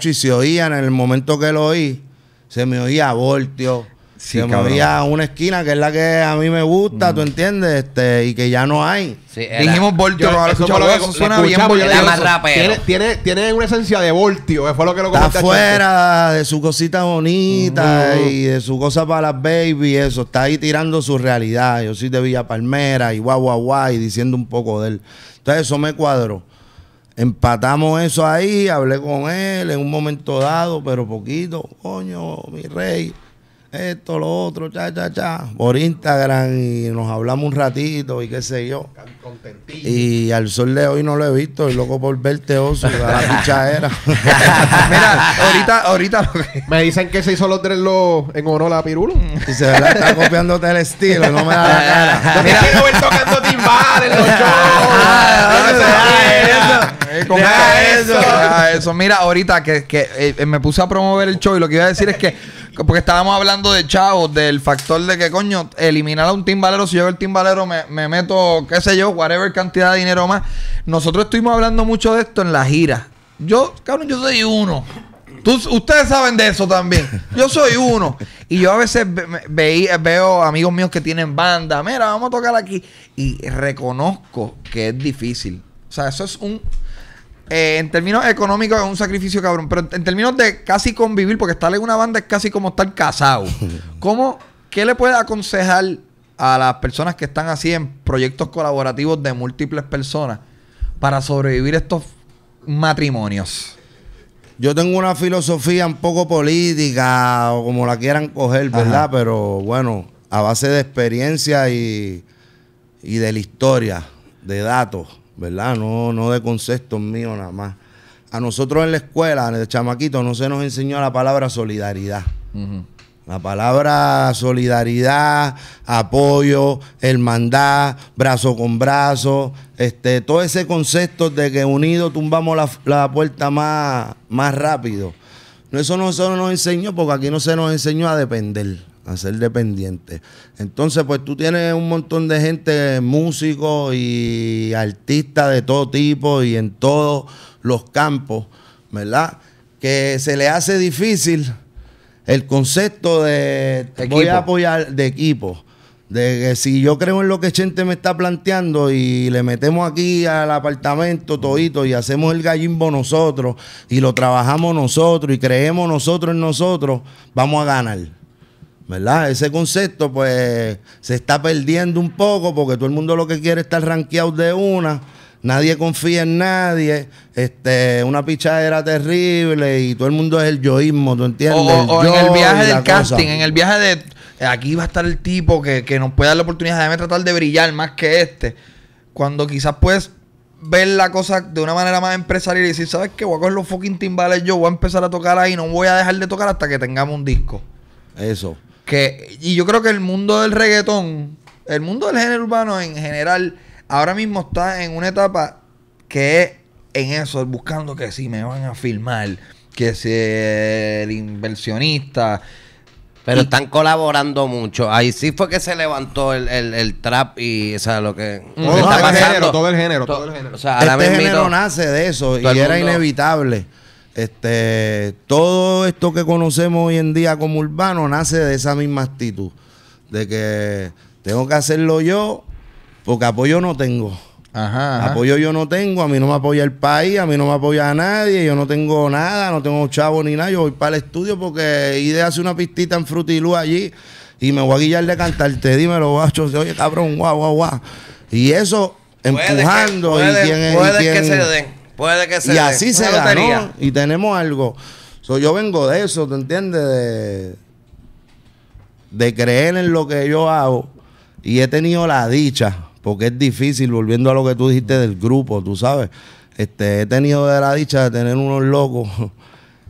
y se oía en el momento que lo oí, se me oía voltio. Sí, se una esquina que es la que a mí me gusta, mm. ¿tú entiendes? Este, y que ya no hay. Dijimos voltio, tiene, tiene, una esencia de voltio, fue lo que lo Está fuera de su cosita bonita y de su cosa para las baby, eso. Está ahí tirando su realidad. Yo soy de Villa Palmera y guau, guau, guau, y diciendo un poco de él. Entonces, eso me cuadró. Empatamos eso ahí, hablé con él en un momento dado, pero poquito, coño, mi rey, esto, lo otro, cha, cha, cha, por Instagram y nos hablamos un ratito y qué sé yo. Y al sol de hoy no lo he visto, y loco por verte oso, la era. Mira, ahorita, ahorita. me dicen que se hizo los tres en oro la pirula Y se la está copiando el estilo, no me da la cara. Mira, tocando en los shows. Ah, eso. Mira, ahorita que, eh, eh, me puse a promover el show y lo que iba a decir es que, porque estábamos hablando de chavos, del factor de que, coño, eliminar a un timbalero, si yo el timbalero me, me meto, qué sé yo, whatever cantidad de dinero más. Nosotros estuvimos hablando mucho de esto en la gira. Yo, cabrón, yo soy uno. ustedes saben de eso también. Yo soy uno. Y yo a veces veo amigos míos que tienen banda. Mira, vamos a tocar aquí. Y reconozco que es difícil. O sea, eso es un eh, en términos económicos es un sacrificio cabrón, pero en términos de casi convivir, porque estar en una banda es casi como estar casado. ¿Cómo, ¿Qué le puede aconsejar a las personas que están así en proyectos colaborativos de múltiples personas para sobrevivir estos matrimonios? Yo tengo una filosofía un poco política, o como la quieran coger, ¿verdad? Pero bueno, a base de experiencia y, y de la historia, de datos ¿verdad? No, no de conceptos míos nada más. A nosotros en la escuela, en el chamaquito, no se nos enseñó la palabra solidaridad. La palabra solidaridad, apoyo, hermandad, brazo con brazo, este, todo ese concepto de que unidos tumbamos la, puerta más, más rápido. Eso no se nos enseñó porque aquí no se nos enseñó a depender a ser dependiente. Entonces, pues tú tienes un montón de gente, músicos y artistas de todo tipo y en todos los campos, ¿verdad? Que se le hace difícil el concepto de te voy a apoyar de equipo. De que si yo creo en lo que gente me está planteando y le metemos aquí al apartamento todito y hacemos el gallimbo nosotros y lo trabajamos nosotros y creemos nosotros en nosotros, vamos a ganar. ¿verdad? Ese concepto pues se está perdiendo un poco porque todo el mundo lo que quiere es estar rankeado de una, nadie confía en nadie, este, una pichadera terrible y todo el mundo es el yoísmo, ¿tú entiendes? O, en el viaje del casting, en el viaje de aquí va a estar el tipo que, que nos puede dar la oportunidad de tratar de brillar más que este, cuando quizás puedes ver la cosa de una manera más empresarial y decir, ¿sabes qué? Voy a coger los fucking timbales yo, voy a empezar a tocar ahí, no voy a dejar de tocar hasta que tengamos un disco. Eso y yo creo que el mundo del reggaetón, el mundo del género urbano en general, ahora mismo está en una etapa que es en eso, buscando que si me van a filmar, que si el inversionista. Pero están colaborando mucho. Ahí sí fue que se levantó el, trap y, o sea, lo que. Mm. Todo, el, género, todo el género, todo, el género. O sea, este ahora género nace de eso y era inevitable. Este, todo esto que conocemos hoy en día como urbano nace de esa misma actitud, de que tengo que hacerlo yo porque apoyo no tengo. Ajá, Apoyo yo no tengo, a mí no me apoya el país, a mí no me apoya a nadie, yo no tengo nada, no tengo chavo ni nada, yo voy para el estudio porque idea hace una pistita en Frutilú allí y me voy a guillar de cantarte, dímelo, guacho, oye cabrón, guau, guau, guau. Y eso empujando y quien, puede que se den. Puede que sea. Y así se ganó y tenemos algo. yo vengo de eso, ¿te entiendes? De, de creer en lo que yo hago y he tenido la dicha, porque es difícil, volviendo a lo que tú dijiste del grupo, tú sabes. Este, he tenido de la dicha de tener unos locos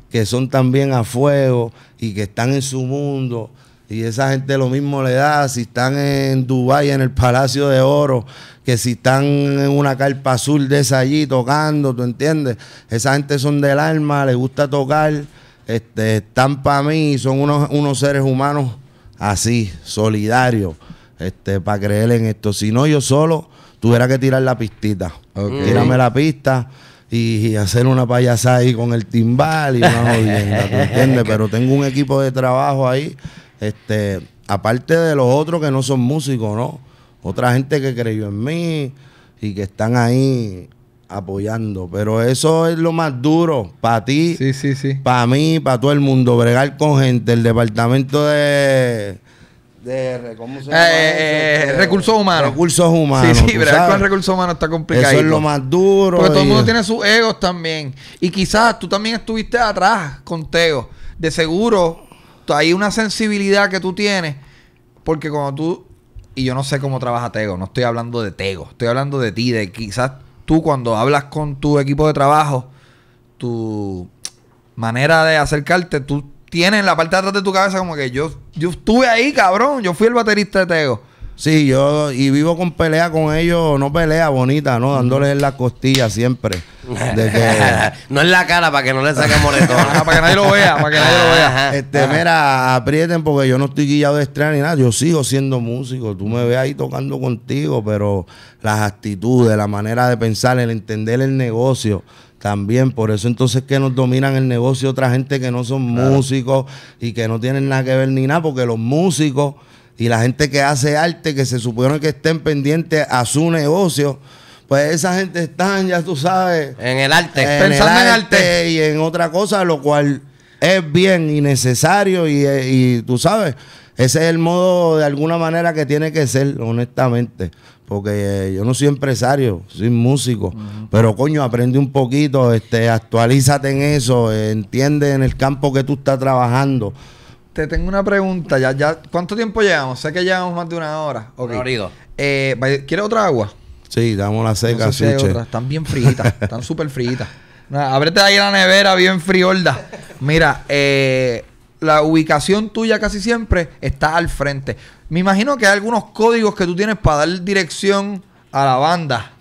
que son también a fuego y que están en su mundo. Y esa gente lo mismo le da, si están en Dubái, en el Palacio de Oro, que si están en una carpa azul de esa allí tocando, ¿tú entiendes? Esa gente son del alma, les gusta tocar, este, están para mí, son unos, unos seres humanos así, solidarios, este, para creer en esto. Si no, yo solo tuviera que tirar la pistita. tirarme la pista y, hacer una payasada ahí con el timbal y una jodienda, ¿tú entiendes? Pero tengo un equipo de trabajo ahí, este, aparte de los otros que no son músicos, ¿no? otra gente que creyó en mí y que están ahí apoyando. Pero eso es lo más duro para ti, sí, sí, sí. para mí, para todo el mundo. Bregar con gente, el departamento de. Eh, eh, eh, recursos humanos. Recursos humanos. Sí, sí, bregar con recursos humanos está complicado. Eso es lo más duro. Porque todo el mundo tiene sus egos también. Y quizás tú también estuviste atrás con Teo. De seguro, hay una sensibilidad que tú tienes. Porque cuando tú y yo no sé cómo trabaja Tego, no estoy hablando de Tego, estoy hablando de ti, de quizás tú cuando hablas con tu equipo de trabajo, tu manera de acercarte, tú tienes la parte de atrás de tu cabeza como que yo, yo estuve ahí, cabrón, yo fui el baterista de Tego. Sí, yo y vivo con pelea con ellos, no pelea bonita, ¿no? Dándoles en la costilla siempre. no en la cara para que no le saquen moretón. para que nadie lo vea, para que nadie lo vea. Este, mira, aprieten porque yo no estoy guiado de estrella ni nada. Yo sigo siendo músico. Tú me ves ahí tocando contigo, pero las actitudes, la manera de pensar, el entender el negocio también. Por eso entonces que nos dominan el negocio otra gente que no son músicos y que no tienen nada que ver ni nada, porque los músicos y la gente que hace arte, que se supone que estén pendientes a su negocio, pues esa gente están, ya tú sabes. En el arte, pensando en arte. Y en otra cosa, lo cual es bien y necesario eh, y, tú sabes, ese es el modo de alguna manera que tiene que ser, honestamente porque eh, yo no soy empresario, soy músico, pero coño, aprende un poquito, este, actualízate en eso, entiende en el campo que tú estás trabajando te tengo una pregunta. Ya, ya, ¿Cuánto tiempo llevamos? Sé que llevamos más de una hora. Okay. Eh, ¿Quieres otra agua? Sí, damos la seca, sí. Están bien fritas. están súper fritas. ábrete ahí la nevera bien friolda. Mira, eh, la ubicación tuya casi siempre está al frente. Me imagino que hay algunos códigos que tú tienes para dar dirección a la banda.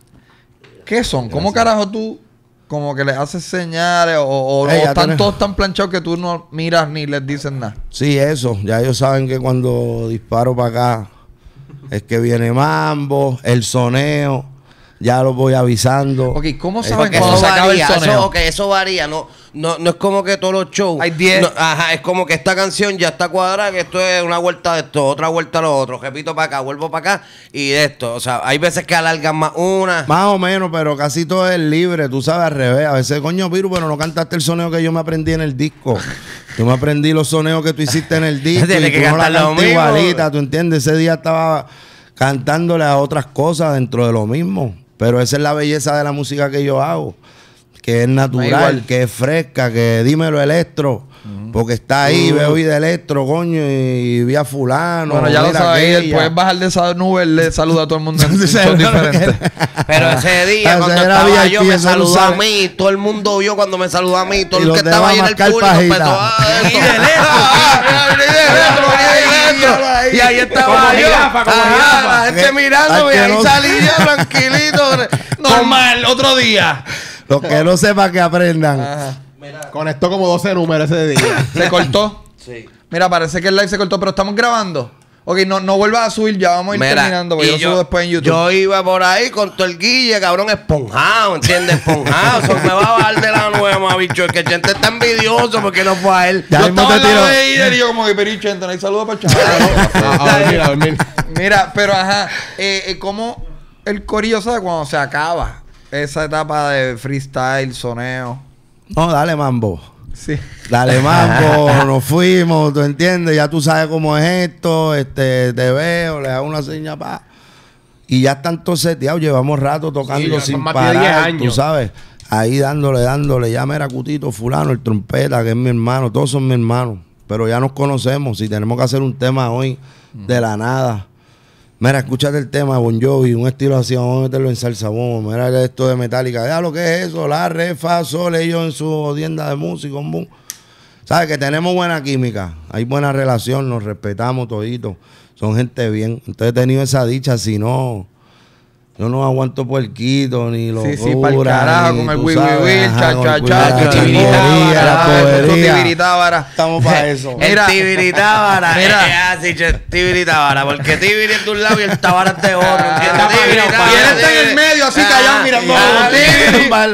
¿Qué son? ¿Cómo carajo tú como que les haces señales o, o, están todos tan planchados que tú no miras ni les dices nada. Sí, eso. Ya ellos saben que cuando disparo para acá es que viene mambo, el soneo ya lo voy avisando. Ok, ¿cómo eh, saben que eso se el soneo? eso, varía, no, no, no es como que todos los shows. Hay 10. ajá, es como que esta canción ya está cuadrada, que esto es una vuelta de esto, otra vuelta a lo otro, repito para acá, vuelvo para acá y de esto. O sea, hay veces que alargan más una. Más o menos, pero casi todo es libre, tú sabes, al revés. A veces, coño, Virus, pero no cantaste el soneo que yo me aprendí en el disco. Yo me aprendí los soneos que tú hiciste en el disco. que no lo igualita, ¿tú entiendes? Ese día estaba cantándole a otras cosas dentro de lo mismo. Pero esa es la belleza de la música que yo hago que es natural, que es fresca, que dímelo electro. Porque está ahí, veo y de electro, coño, y vi a fulano. Bueno, ya lo sabéis, después bajar de esa nube, le saluda a todo el mundo Pero ese día, cuando estaba yo, me saludó a mí, todo el mundo vio cuando me saludó a mí, todo el que estaba ahí en el público empezó de Y ahí estaba yo, la gente mirándome, y ahí salía tranquilito, normal, otro día. Lo que no sepa, que aprendan. Conectó como 12 números ese día. ¿Se cortó? Sí. Mira, parece que el live se cortó, pero estamos grabando. Ok, no, no vuelvas a subir, ya vamos a ir terminando, porque yo, subo después en YouTube. Yo iba por ahí con todo el guille, cabrón, esponjado, ¿entiendes? Esponjado. se me va a bajar de la nueva, bicho. Es que gente está envidioso porque no fue a él. Ya yo estaba en tiro. de y yo como que, pero Chente, no hay saludos para el Chaval. Ah, mira, pero ajá, eh, eh, ¿cómo el corillo sabe cuando se acaba? esa etapa de freestyle, soneo. No, dale mambo. Sí. Dale mambo, nos fuimos, ¿tú entiendes? Ya tú sabes cómo es esto, este, te veo, le hago una señal pa. Y ya tanto todos seteados, llevamos rato tocando sí, sin parar, años. tú sabes. Ahí dándole, dándole, ya era Cutito, fulano, el trompeta, que es mi hermano, todos son mi hermano. Pero ya nos conocemos, si tenemos que hacer un tema hoy de la nada Mira, escúchate el tema Bon Jovi, un estilo así, vamos a meterlo en salsa Mira esto de Metallica, ya lo que es eso, la refa sol, ellos en su tienda de música, boom. ¿Sabes? Que tenemos buena química, hay buena relación, nos respetamos toditos, son gente bien. Entonces he tenido esa dicha, si no, yo no aguanto puerquito ni los Sí, sí, para el carajo, con el cha, cha, chachachacha, tibiritábara, tibiritábara. Estamos para eso. El tibiritábara, mira. Es así, tibiritábara, porque tibiri de un lado y el tabara de otro. Ah, y él está en el medio, así callado, ah, mirando.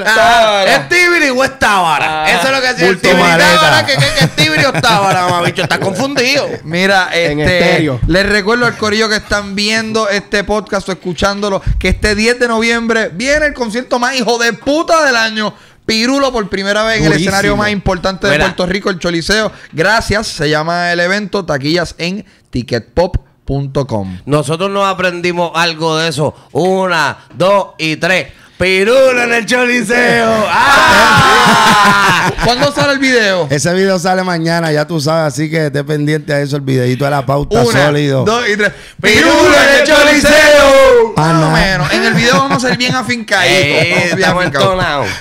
Ah, ¿Es tibiri o es tábara? Eso es lo que decía el tábara que es tibiri o tábara, bicho. Estás confundido. Mira, este, les recuerdo al corillo que están viendo este podcast o escuchándolo, que este 10 de noviembre viene el concierto más hijo de puta del año. Pirulo por primera vez en el escenario más importante de Puerto Rico, el Choliseo. Gracias, se llama el evento Taquillas en ticketpop.com. Nosotros nos aprendimos algo de eso. Una, dos y tres. Pirula en el Choliseo. ¡Ah! ¿Cuándo sale el video? Ese video sale mañana, ya tú sabes, así que esté pendiente a eso, el videito de la pauta Una, sólido. Dos y tres. ¡Pirula en el Choliseo! Ah, no. Bueno, en el video vamos a ir bien afincaditos. Eh,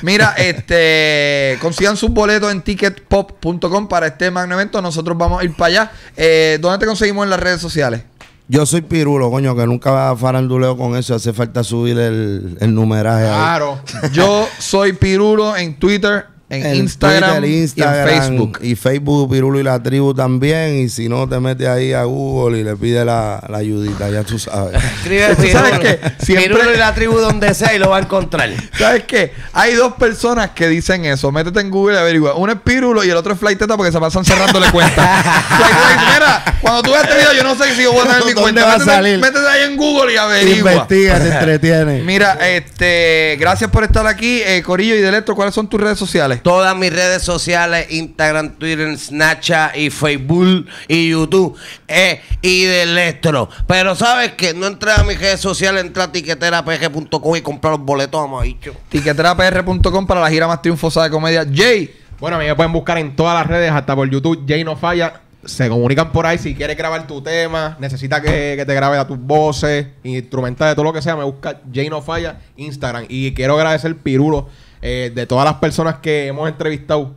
Mira, este consigan sus boletos en ticketpop.com para este magno evento. Nosotros vamos a ir para allá. Eh, ¿Dónde te conseguimos en las redes sociales? Yo soy pirulo, coño, que nunca va a faranduleo con eso. Hace falta subir el, el numeraje. Claro. Yo soy pirulo en Twitter en, Instagram, y en Facebook. Y Facebook, Pirulo y la tribu también. Y si no, te metes ahí a Google y le pide la, la ayudita, ya tú sabes. Escribe sabes siempre... Pirulo y la tribu donde sea y lo va a encontrar. ¿Sabes qué? Hay dos personas que dicen eso. Métete en Google y averigua. Uno es Pirulo y el otro es Flighteta porque se pasan cerrándole cuentas. mira, cuando tú ves este video, yo no sé si yo voy a tener mi cuenta. métete, ahí en Google y averigua. Investiga, te entretiene. Mira, este, gracias por estar aquí. Eh, Corillo y Delecto, ¿cuáles son tus redes sociales? Todas mis redes sociales, Instagram, Twitter, Snapchat y Facebook y YouTube e y de electro. Pero sabes que no entras a mis redes sociales, entra a tiqueterapg.com y compra los boletos, dicho Tiqueterapr.com para la gira más triunfosa de comedia. Jay. Bueno, a mí me pueden buscar en todas las redes, hasta por YouTube, Jay no falla se comunican por ahí si quieres grabar tu tema, Necesita que, que, te grabe a tus voces, instrumentales, todo lo que sea, me busca Jay No Falla, Instagram. Y quiero agradecer Pirulo eh, de todas las personas que hemos entrevistado,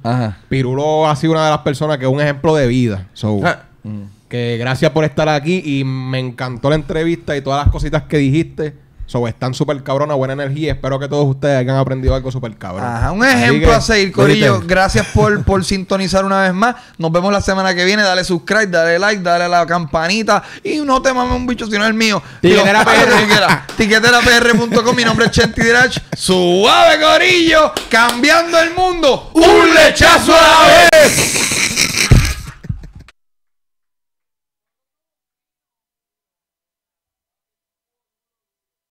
Pirulo ha sido una de las personas que es un ejemplo de vida. Ah. Que gracias por estar aquí y me encantó la entrevista y todas las cositas que dijiste. So, están súper cabrona, buena energía. Espero que todos ustedes hayan aprendido algo super cabrón. Ajá, un ejemplo a seguir, Corillo. Gracias por, por sintonizar una vez más. Nos vemos la semana que viene. Dale subscribe, dale like, dale a la campanita. Y no te mames un bicho si no es el mío. Tiqueterapr.com. pr.com Mi nombre es Chenti Dirach. Suave, Corillo. Cambiando el mundo. Un lechazo a la vez.